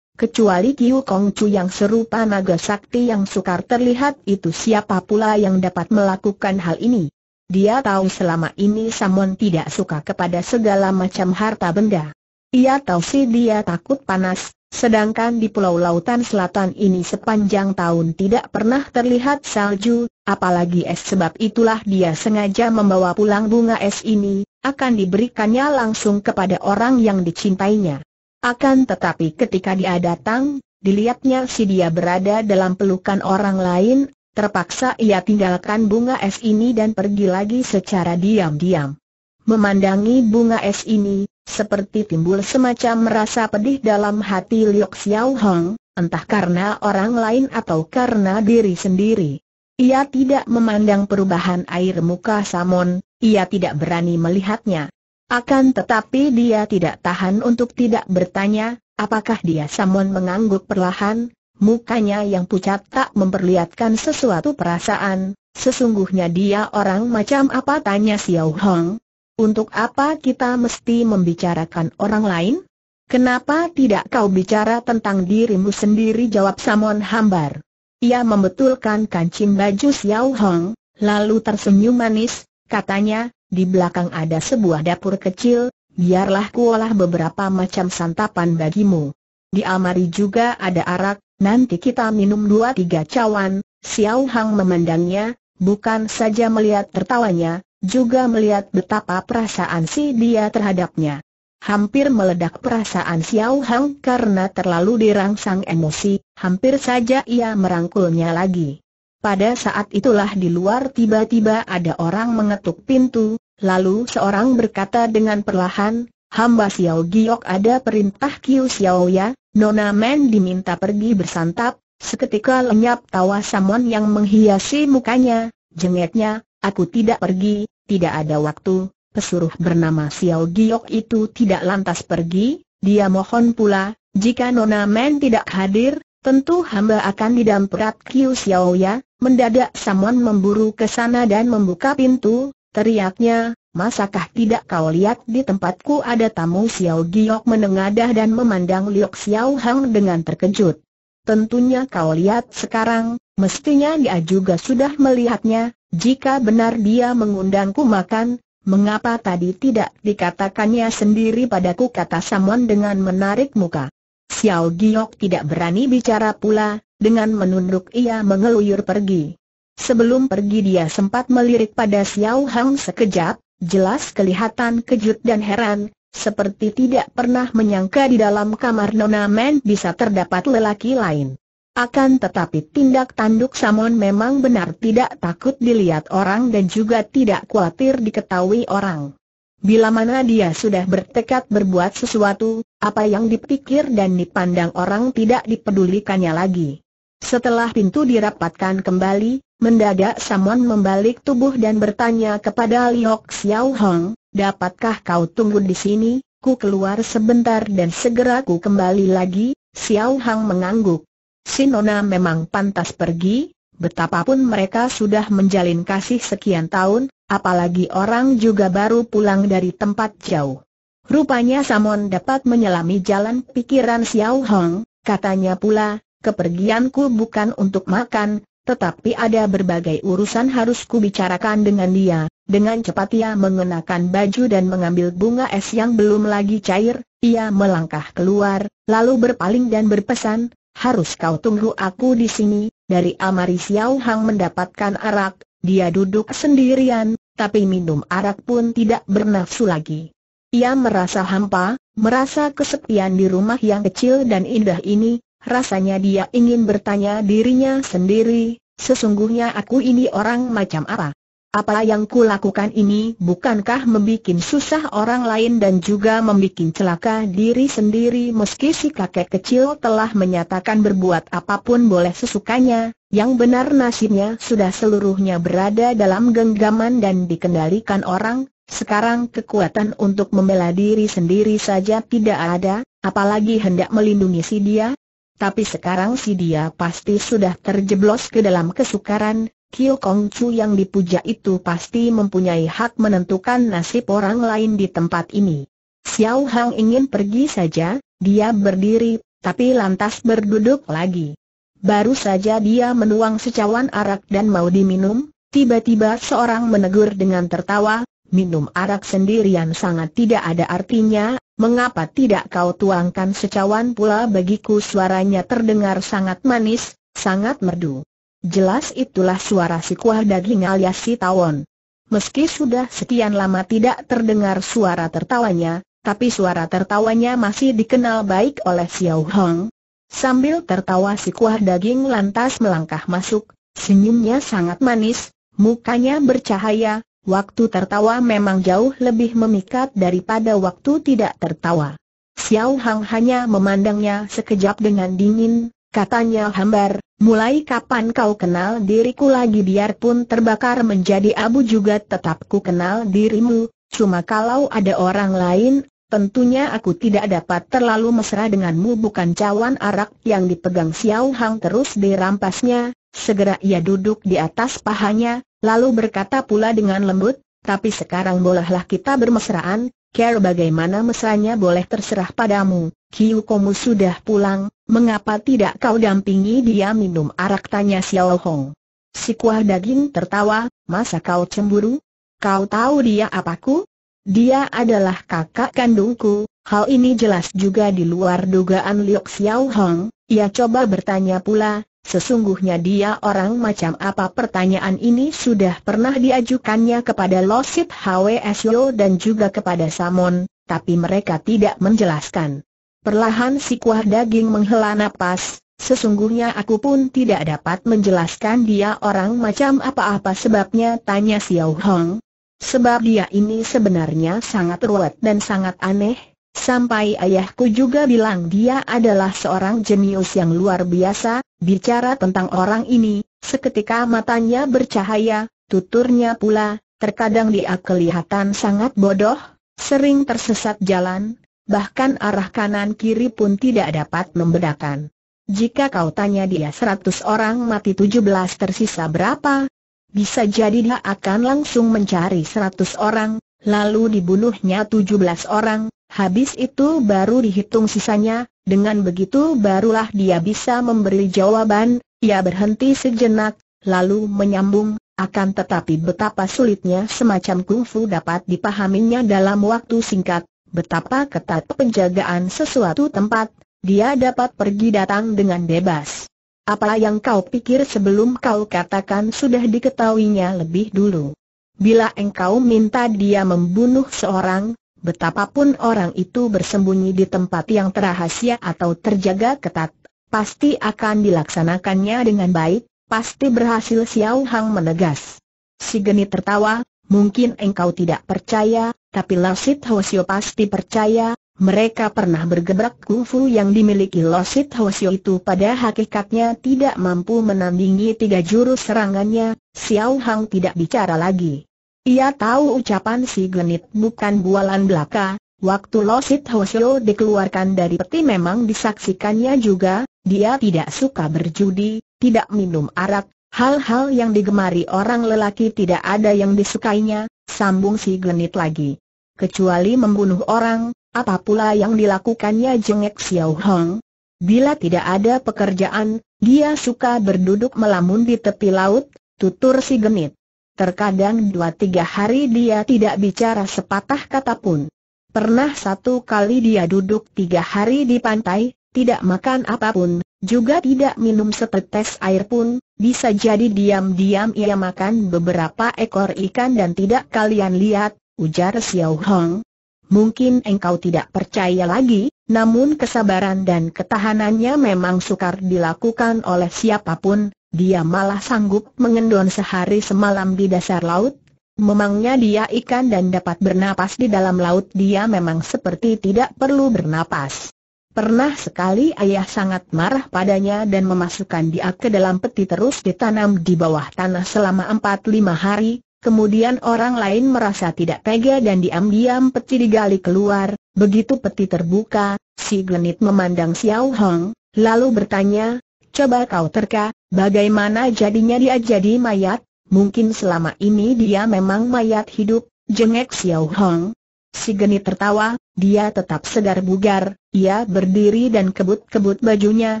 Kecuali Kiu Kong Chu yang serupa naga sakti yang sukar terlihat itu siapa pula yang dapat melakukan hal ini? Dia tahu selama ini Samon tidak suka kepada segala macam harta benda. Ia tahu si dia takut panas, Sedangkan di pulau lautan selatan ini sepanjang tahun tidak pernah terlihat salju, apalagi es sebab itulah dia sengaja membawa pulang bunga es ini, akan diberikannya langsung kepada orang yang dicintainya. Akan tetapi ketika dia datang, dilihatnya si dia berada dalam pelukan orang lain, terpaksa ia tinggalkan bunga es ini dan pergi lagi secara diam-diam. Memandangi bunga es ini, seperti timbul semacam merasa pedih dalam hati Liu Xiao Hong, entah karena orang lain atau karena diri sendiri. Ia tidak memandang perubahan air muka Samon, ia tidak berani melihatnya. Akan tetapi dia tidak tahan untuk tidak bertanya, apakah dia Samon mengangguk perlahan, mukanya yang pucat tak memperlihatkan sesuatu perasaan, sesungguhnya dia orang macam apa tanya Xiao Hong, untuk apa kita mesti membicarakan orang lain? Kenapa tidak kau bicara tentang dirimu sendiri jawab Samon Hambar. Ia membetulkan kancing baju Xiao Hong, lalu tersenyum manis, katanya, di belakang ada sebuah dapur kecil, biarlah kuolah beberapa macam santapan bagimu. Di amari juga ada arak, nanti kita minum dua tiga cawan, Xiao Hong memandangnya, bukan saja melihat tertawanya, juga melihat betapa perasaan si dia terhadapnya. Hampir meledak perasaan Xiao Hang karena terlalu dirangsang emosi, hampir saja ia merangkulnya lagi. Pada saat itulah di luar tiba-tiba ada orang mengetuk pintu, lalu seorang berkata dengan perlahan, Hamba Xiao Giok ada perintah Kiu Xiao ya, Nona Men diminta pergi bersantap, seketika lenyap tawa Samon yang menghiasi mukanya, jengetnya, Aku tidak pergi, tidak ada waktu, pesuruh bernama Xiao Giok itu tidak lantas pergi, dia mohon pula, jika Nona Men tidak hadir, tentu hamba akan didamprat Kiu Xiao ya, mendadak Samuan memburu ke sana dan membuka pintu, teriaknya, masakah tidak kau lihat di tempatku ada tamu Xiao Giok menengadah dan memandang Liok Xiao Hang dengan terkejut. Tentunya kau lihat sekarang, mestinya dia juga sudah melihatnya, jika benar dia mengundangku makan, mengapa tadi tidak dikatakannya sendiri padaku kata Samon dengan menarik muka. Xiao Giok tidak berani bicara pula, dengan menunduk ia mengeluyur pergi. Sebelum pergi dia sempat melirik pada Xiao Hang sekejap, jelas kelihatan kejut dan heran, seperti tidak pernah menyangka di dalam kamar Nona Men bisa terdapat lelaki lain. Akan tetapi tindak tanduk Samon memang benar tidak takut dilihat orang dan juga tidak khawatir diketahui orang. Bila mana dia sudah bertekad berbuat sesuatu, apa yang dipikir dan dipandang orang tidak dipedulikannya lagi. Setelah pintu dirapatkan kembali, mendadak Samon membalik tubuh dan bertanya kepada Liok Xiao Hong, dapatkah kau tunggu di sini? Ku keluar sebentar dan segera ku kembali lagi, Xiao Hong mengangguk. Sinona memang pantas pergi, betapapun mereka sudah menjalin kasih sekian tahun, apalagi orang juga baru pulang dari tempat jauh. Rupanya Samon dapat menyelami jalan pikiran Xiao Hong, katanya pula, kepergianku bukan untuk makan, tetapi ada berbagai urusan harus kubicarakan dengan dia. Dengan cepat ia mengenakan baju dan mengambil bunga es yang belum lagi cair, ia melangkah keluar, lalu berpaling dan berpesan, harus kau tunggu aku di sini, dari Amari Xiao Hang mendapatkan arak, dia duduk sendirian, tapi minum arak pun tidak bernafsu lagi. Ia merasa hampa, merasa kesepian di rumah yang kecil dan indah ini, rasanya dia ingin bertanya dirinya sendiri, sesungguhnya aku ini orang macam apa? Apa yang kulakukan ini bukankah membuat susah orang lain dan juga membuat celaka diri sendiri meski si kakek kecil telah menyatakan berbuat apapun boleh sesukanya, yang benar nasibnya sudah seluruhnya berada dalam genggaman dan dikendalikan orang, sekarang kekuatan untuk membela diri sendiri saja tidak ada, apalagi hendak melindungi si dia, tapi sekarang si dia pasti sudah terjeblos ke dalam kesukaran, Kiu Kong Chu yang dipuja itu pasti mempunyai hak menentukan nasib orang lain di tempat ini. Xiao Hang ingin pergi saja, dia berdiri, tapi lantas berduduk lagi. Baru saja dia menuang secawan arak dan mau diminum, tiba-tiba seorang menegur dengan tertawa, minum arak sendirian sangat tidak ada artinya, mengapa tidak kau tuangkan secawan pula bagiku suaranya terdengar sangat manis, sangat merdu. Jelas itulah suara si kuah daging alias si tawon. Meski sudah sekian lama tidak terdengar suara tertawanya, tapi suara tertawanya masih dikenal baik oleh Xiao Hong. Sambil tertawa si kuah daging lantas melangkah masuk, senyumnya sangat manis, mukanya bercahaya, waktu tertawa memang jauh lebih memikat daripada waktu tidak tertawa. Xiao Hong hanya memandangnya sekejap dengan dingin, katanya hambar, mulai kapan kau kenal diriku lagi biarpun terbakar menjadi abu juga tetap ku kenal dirimu, cuma kalau ada orang lain, tentunya aku tidak dapat terlalu mesra denganmu bukan cawan arak yang dipegang Xiao Hang terus dirampasnya, segera ia duduk di atas pahanya, lalu berkata pula dengan lembut, tapi sekarang bolehlah kita bermesraan, care bagaimana mesranya boleh terserah padamu, Kiu Komu sudah pulang, mengapa tidak kau dampingi dia minum arak tanya Xiao Hong. Si kuah daging tertawa, masa kau cemburu? Kau tahu dia apaku? Dia adalah kakak kandungku, hal ini jelas juga di luar dugaan Liu Xiao Hong, ia coba bertanya pula, Sesungguhnya dia orang macam apa pertanyaan ini sudah pernah diajukannya kepada Losit HWSO dan juga kepada Samon, tapi mereka tidak menjelaskan. Perlahan si kuah daging menghela napas, sesungguhnya aku pun tidak dapat menjelaskan dia orang macam apa-apa sebabnya tanya Xiao Hong. Sebab dia ini sebenarnya sangat ruwet dan sangat aneh, Sampai ayahku juga bilang dia adalah seorang jenius yang luar biasa, bicara tentang orang ini, seketika matanya bercahaya, tuturnya pula, terkadang dia kelihatan sangat bodoh, sering tersesat jalan, bahkan arah kanan kiri pun tidak dapat membedakan. Jika kau tanya dia seratus orang mati tujuh belas tersisa berapa? Bisa jadi dia akan langsung mencari seratus orang, lalu dibunuhnya tujuh belas orang, Habis itu baru dihitung sisanya, dengan begitu barulah dia bisa memberi jawaban, ia ya, berhenti sejenak, lalu menyambung, akan tetapi betapa sulitnya semacam kungfu dapat dipahaminya dalam waktu singkat, betapa ketat penjagaan sesuatu tempat, dia dapat pergi datang dengan bebas. Apa yang kau pikir sebelum kau katakan sudah diketahuinya lebih dulu. Bila engkau minta dia membunuh seorang, betapapun orang itu bersembunyi di tempat yang terahasia atau terjaga ketat, pasti akan dilaksanakannya dengan baik, pasti berhasil Xiao Hang menegas. Si Geni tertawa, mungkin engkau tidak percaya, tapi Losit Hosio pasti percaya, mereka pernah bergebrak kungfu yang dimiliki Losit Hosio itu pada hakikatnya tidak mampu menandingi tiga jurus serangannya, Xiao Hang tidak bicara lagi. Ia tahu ucapan si genit bukan bualan belaka, waktu Losit Hoshio dikeluarkan dari peti memang disaksikannya juga, dia tidak suka berjudi, tidak minum arak, hal-hal yang digemari orang lelaki tidak ada yang disukainya, sambung si genit lagi. Kecuali membunuh orang, apa pula yang dilakukannya jengek Xiao Hong? Bila tidak ada pekerjaan, dia suka berduduk melamun di tepi laut, tutur si genit. Terkadang dua-tiga hari dia tidak bicara sepatah kata pun. Pernah satu kali dia duduk tiga hari di pantai, tidak makan apapun, juga tidak minum setetes air pun, bisa jadi diam-diam ia makan beberapa ekor ikan dan tidak kalian lihat, ujar Xiao Hong. Mungkin engkau tidak percaya lagi, namun kesabaran dan ketahanannya memang sukar dilakukan oleh siapapun, dia malah sanggup mengendon sehari semalam di dasar laut. Memangnya dia ikan dan dapat bernapas di dalam laut dia memang seperti tidak perlu bernapas. Pernah sekali ayah sangat marah padanya dan memasukkan dia ke dalam peti terus ditanam di bawah tanah selama 4 lima hari, kemudian orang lain merasa tidak tega dan diam-diam peti digali keluar, begitu peti terbuka, si Genit memandang Xiao Hong, lalu bertanya, Coba kau terka, bagaimana jadinya dia jadi mayat? Mungkin selama ini dia memang mayat hidup, jengek Xiao Hong. Si Geni tertawa, dia tetap segar bugar, ia berdiri dan kebut-kebut bajunya,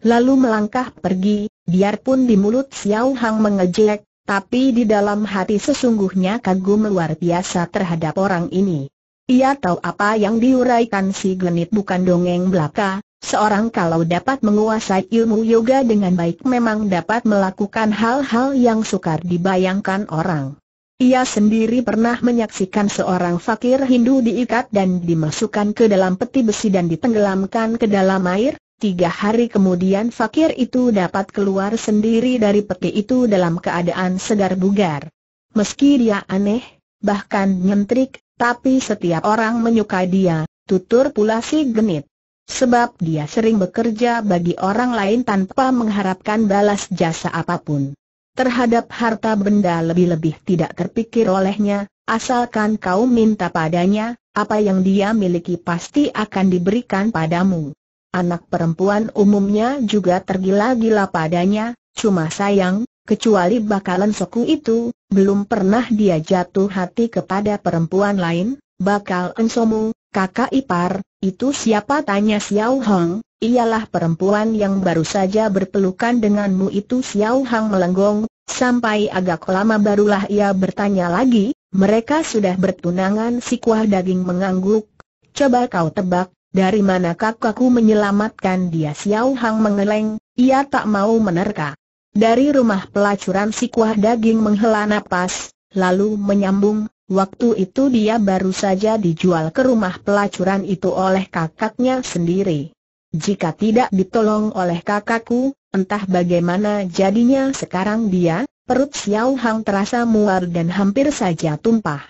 lalu melangkah pergi, biarpun di mulut Xiao Hong mengejek, tapi di dalam hati sesungguhnya kagum luar biasa terhadap orang ini. Ia tahu apa yang diuraikan si Genit bukan dongeng belaka, Seorang kalau dapat menguasai ilmu yoga dengan baik memang dapat melakukan hal-hal yang sukar dibayangkan orang. Ia sendiri pernah menyaksikan seorang fakir Hindu diikat dan dimasukkan ke dalam peti besi dan ditenggelamkan ke dalam air, Tiga hari kemudian fakir itu dapat keluar sendiri dari peti itu dalam keadaan segar bugar. Meski dia aneh, bahkan nyentrik, tapi setiap orang menyukai dia, tutur pula si genit. Sebab dia sering bekerja bagi orang lain tanpa mengharapkan balas jasa apapun. Terhadap harta benda lebih-lebih tidak terpikir olehnya, asalkan kau minta padanya, apa yang dia miliki pasti akan diberikan padamu. Anak perempuan umumnya juga tergila-gila padanya, cuma sayang, kecuali bakalan soku itu, belum pernah dia jatuh hati kepada perempuan lain, bakal ensomu, Kakak ipar, itu siapa tanya Xiao Hong, ialah perempuan yang baru saja berpelukan denganmu itu Xiao Hong melenggong, sampai agak lama barulah ia bertanya lagi, mereka sudah bertunangan si kuah daging mengangguk, coba kau tebak, dari mana kakakku menyelamatkan dia Xiao Hong mengeleng, ia tak mau menerka. Dari rumah pelacuran si kuah daging menghela napas, lalu menyambung, Waktu itu dia baru saja dijual ke rumah pelacuran itu oleh kakaknya sendiri. Jika tidak ditolong oleh kakakku, entah bagaimana jadinya sekarang dia, perut Xiao Hang terasa mual dan hampir saja tumpah.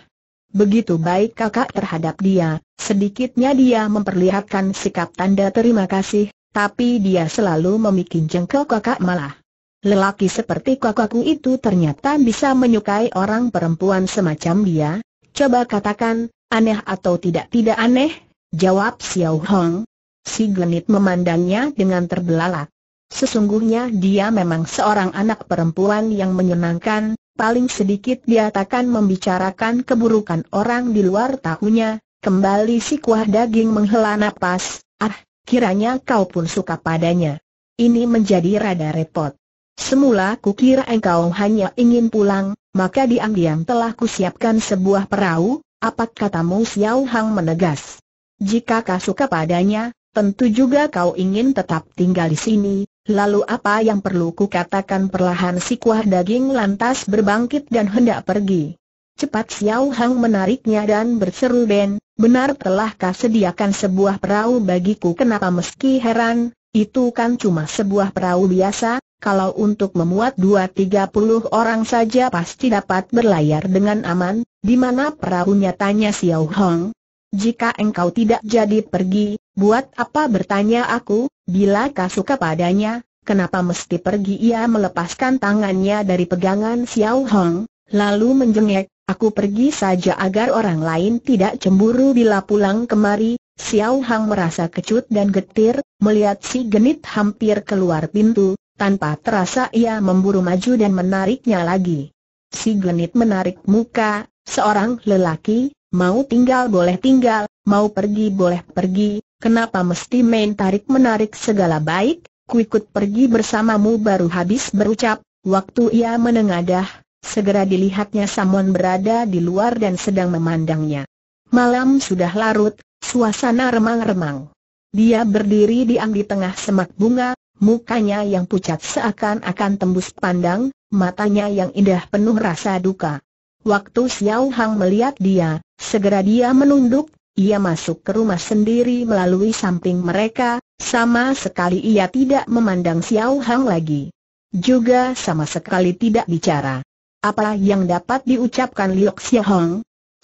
Begitu baik kakak terhadap dia, sedikitnya dia memperlihatkan sikap tanda terima kasih, tapi dia selalu memikin jengkel kakak malah. Lelaki seperti kakakku itu ternyata bisa menyukai orang perempuan semacam dia. Coba katakan, aneh atau tidak tidak aneh? Jawab Xiao Hong. Si genit memandangnya dengan terbelalak. Sesungguhnya dia memang seorang anak perempuan yang menyenangkan, paling sedikit dia takkan membicarakan keburukan orang di luar tahunya. Kembali si kuah daging menghela napas, ah, kiranya kau pun suka padanya. Ini menjadi rada repot. Semula kukira engkau hanya ingin pulang, maka diam-diam telah kusiapkan sebuah perahu, apa katamu Xiao Hang menegas. Jika kau suka padanya, tentu juga kau ingin tetap tinggal di sini, lalu apa yang perlu kukatakan perlahan si kuah daging lantas berbangkit dan hendak pergi. Cepat Xiao Hang menariknya dan berseru Ben, benar telah kau sediakan sebuah perahu bagiku kenapa meski heran, itu kan cuma sebuah perahu biasa, kalau untuk memuat 2-30 orang saja pasti dapat berlayar dengan aman, di mana perahunya tanya Xiao Hong. Jika engkau tidak jadi pergi, buat apa bertanya aku, bila kau suka padanya, kenapa mesti pergi ia melepaskan tangannya dari pegangan Xiao Hong, lalu menjengek, aku pergi saja agar orang lain tidak cemburu bila pulang kemari, Xiao Hong merasa kecut dan getir, melihat si genit hampir keluar pintu, tanpa terasa ia memburu maju dan menariknya lagi. Si genit menarik muka, seorang lelaki, mau tinggal boleh tinggal, mau pergi boleh pergi, kenapa mesti main tarik-menarik segala baik, kuikut pergi bersamamu baru habis berucap, waktu ia menengadah, segera dilihatnya Samon berada di luar dan sedang memandangnya. Malam sudah larut, suasana remang-remang. Dia berdiri diam di tengah semak bunga, mukanya yang pucat seakan-akan tembus pandang, matanya yang indah penuh rasa duka. Waktu Xiao Hang melihat dia, segera dia menunduk, ia masuk ke rumah sendiri melalui samping mereka, sama sekali ia tidak memandang Xiao Hang lagi. Juga sama sekali tidak bicara. Apa yang dapat diucapkan Liok Xiao Hang?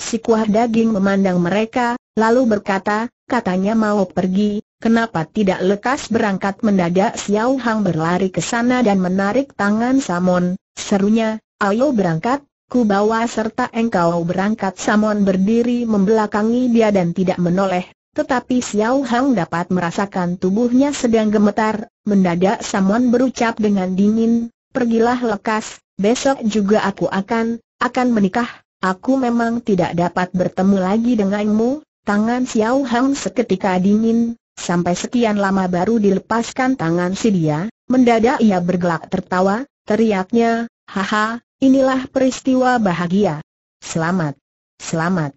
Si kuah daging memandang mereka, lalu berkata, katanya mau pergi, Kenapa tidak lekas berangkat mendadak Xiao Hang berlari ke sana dan menarik tangan Samon, serunya, ayo berangkat, ku bawa serta engkau berangkat Samon berdiri membelakangi dia dan tidak menoleh, tetapi Xiao Hang dapat merasakan tubuhnya sedang gemetar, mendadak Samon berucap dengan dingin, pergilah lekas, besok juga aku akan, akan menikah, aku memang tidak dapat bertemu lagi denganmu, tangan Xiao Hang seketika dingin, sampai sekian lama baru dilepaskan tangan si dia, mendadak ia bergelak tertawa, teriaknya, haha, inilah peristiwa bahagia. Selamat, selamat.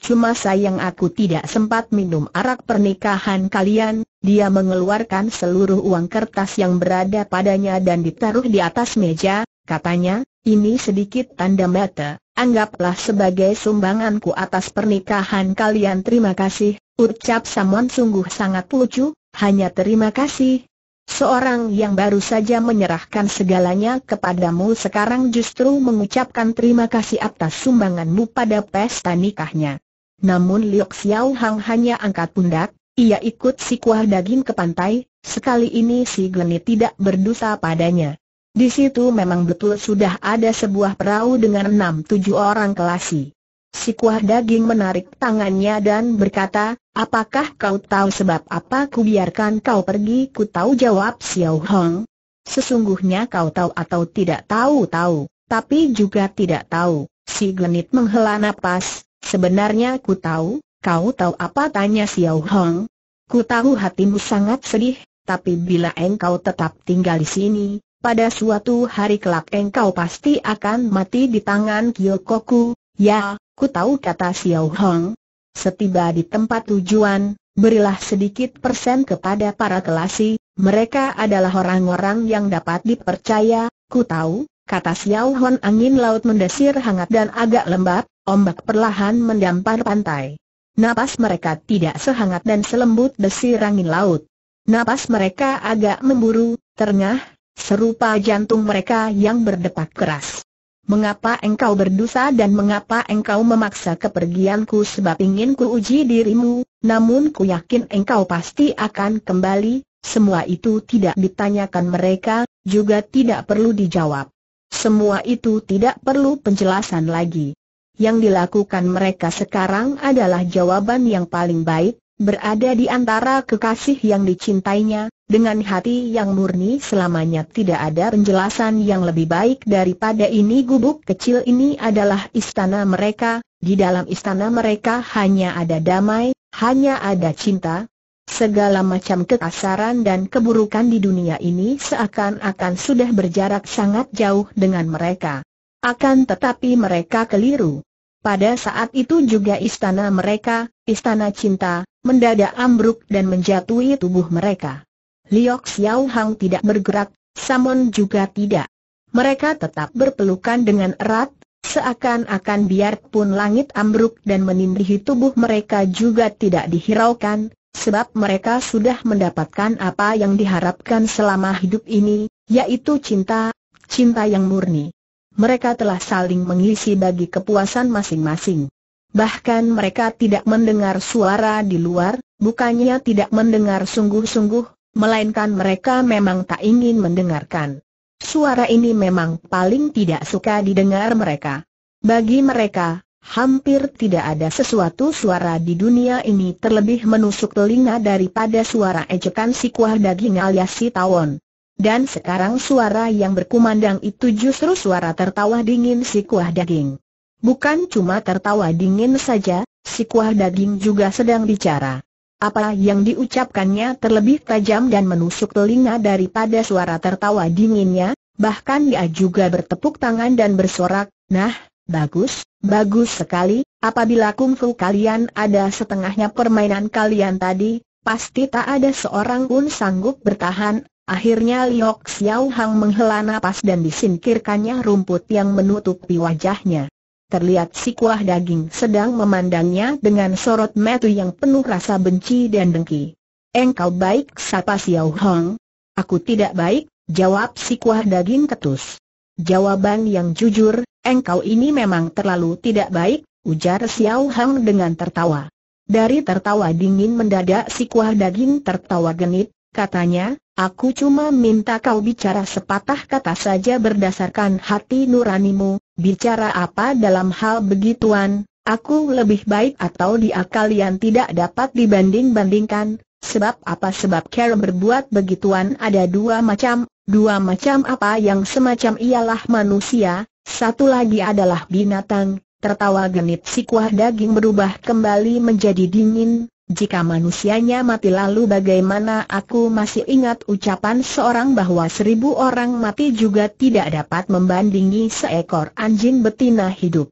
Cuma sayang aku tidak sempat minum arak pernikahan kalian, dia mengeluarkan seluruh uang kertas yang berada padanya dan ditaruh di atas meja, katanya, ini sedikit tanda mata, anggaplah sebagai sumbanganku atas pernikahan kalian terima kasih, ucap Samon sungguh sangat lucu, hanya terima kasih. Seorang yang baru saja menyerahkan segalanya kepadamu sekarang justru mengucapkan terima kasih atas sumbanganmu pada pesta nikahnya. Namun Liu Xiao Hang hanya angkat pundak, ia ikut si kuah daging ke pantai, sekali ini si Geni tidak berdosa padanya. Di situ memang betul sudah ada sebuah perahu dengan enam tujuh orang kelasi. Si kuah daging menarik tangannya dan berkata, apakah kau tahu sebab apa ku biarkan kau pergi? Ku tahu jawab Xiao Hong. Sesungguhnya kau tahu atau tidak tahu-tahu, tapi juga tidak tahu. Si Genit menghela nafas. sebenarnya ku tahu, kau tahu apa tanya Xiao Hong. Ku tahu hatimu sangat sedih, tapi bila engkau tetap tinggal di sini, pada suatu hari kelak engkau pasti akan mati di tangan Koku. ya, ku tahu kata Xiao Hong. Setiba di tempat tujuan, berilah sedikit persen kepada para kelasi, mereka adalah orang-orang yang dapat dipercaya, ku tahu, kata Xiao Hong angin laut mendesir hangat dan agak lembab, ombak perlahan mendampar pantai. Napas mereka tidak sehangat dan selembut desir angin laut. Napas mereka agak memburu, Ternyah serupa jantung mereka yang berdetak keras. Mengapa engkau berdosa dan mengapa engkau memaksa kepergianku sebab ingin ku uji dirimu, namun ku yakin engkau pasti akan kembali, semua itu tidak ditanyakan mereka, juga tidak perlu dijawab. Semua itu tidak perlu penjelasan lagi. Yang dilakukan mereka sekarang adalah jawaban yang paling baik, berada di antara kekasih yang dicintainya, dengan hati yang murni selamanya tidak ada penjelasan yang lebih baik daripada ini gubuk kecil ini adalah istana mereka, di dalam istana mereka hanya ada damai, hanya ada cinta, Segala macam kekasaran dan keburukan di dunia ini seakan-akan sudah berjarak sangat jauh dengan mereka. Akan tetapi mereka keliru. Pada saat itu juga istana mereka, istana cinta, mendadak ambruk dan menjatuhi tubuh mereka. Liok Xiao Hang tidak bergerak, Samon juga tidak. Mereka tetap berpelukan dengan erat, seakan-akan biarpun langit ambruk dan menindih tubuh mereka juga tidak dihiraukan, sebab mereka sudah mendapatkan apa yang diharapkan selama hidup ini, yaitu cinta, cinta yang murni. Mereka telah saling mengisi bagi kepuasan masing-masing. Bahkan mereka tidak mendengar suara di luar, bukannya tidak mendengar sungguh-sungguh, melainkan mereka memang tak ingin mendengarkan. Suara ini memang paling tidak suka didengar mereka. Bagi mereka, hampir tidak ada sesuatu suara di dunia ini terlebih menusuk telinga daripada suara ejekan si kuah daging alias si tawon. Dan sekarang suara yang berkumandang itu justru suara tertawa dingin si kuah daging. Bukan cuma tertawa dingin saja, si kuah daging juga sedang bicara. Apa yang diucapkannya terlebih tajam dan menusuk telinga daripada suara tertawa dinginnya, bahkan dia juga bertepuk tangan dan bersorak, nah, bagus, bagus sekali, apabila kungfu kalian ada setengahnya permainan kalian tadi, pasti tak ada seorang pun sanggup bertahan, Akhirnya Liok Xiao Hang menghela napas dan disingkirkannya rumput yang menutupi wajahnya terlihat si kuah daging sedang memandangnya dengan sorot metu yang penuh rasa benci dan dengki. Engkau baik sapa Xiao Hong? Aku tidak baik, jawab si kuah daging ketus. Jawaban yang jujur, engkau ini memang terlalu tidak baik, ujar Xiao Hong dengan tertawa. Dari tertawa dingin mendadak si kuah daging tertawa genit, katanya, aku cuma minta kau bicara sepatah kata saja berdasarkan hati nuranimu, bicara apa dalam hal begituan, aku lebih baik atau dia kalian tidak dapat dibanding-bandingkan, sebab apa sebab Carol berbuat begituan ada dua macam, dua macam apa yang semacam ialah manusia, satu lagi adalah binatang, tertawa genit si kuah daging berubah kembali menjadi dingin, jika manusianya mati lalu bagaimana aku masih ingat ucapan seorang bahwa seribu orang mati juga tidak dapat membandingi seekor anjing betina hidup.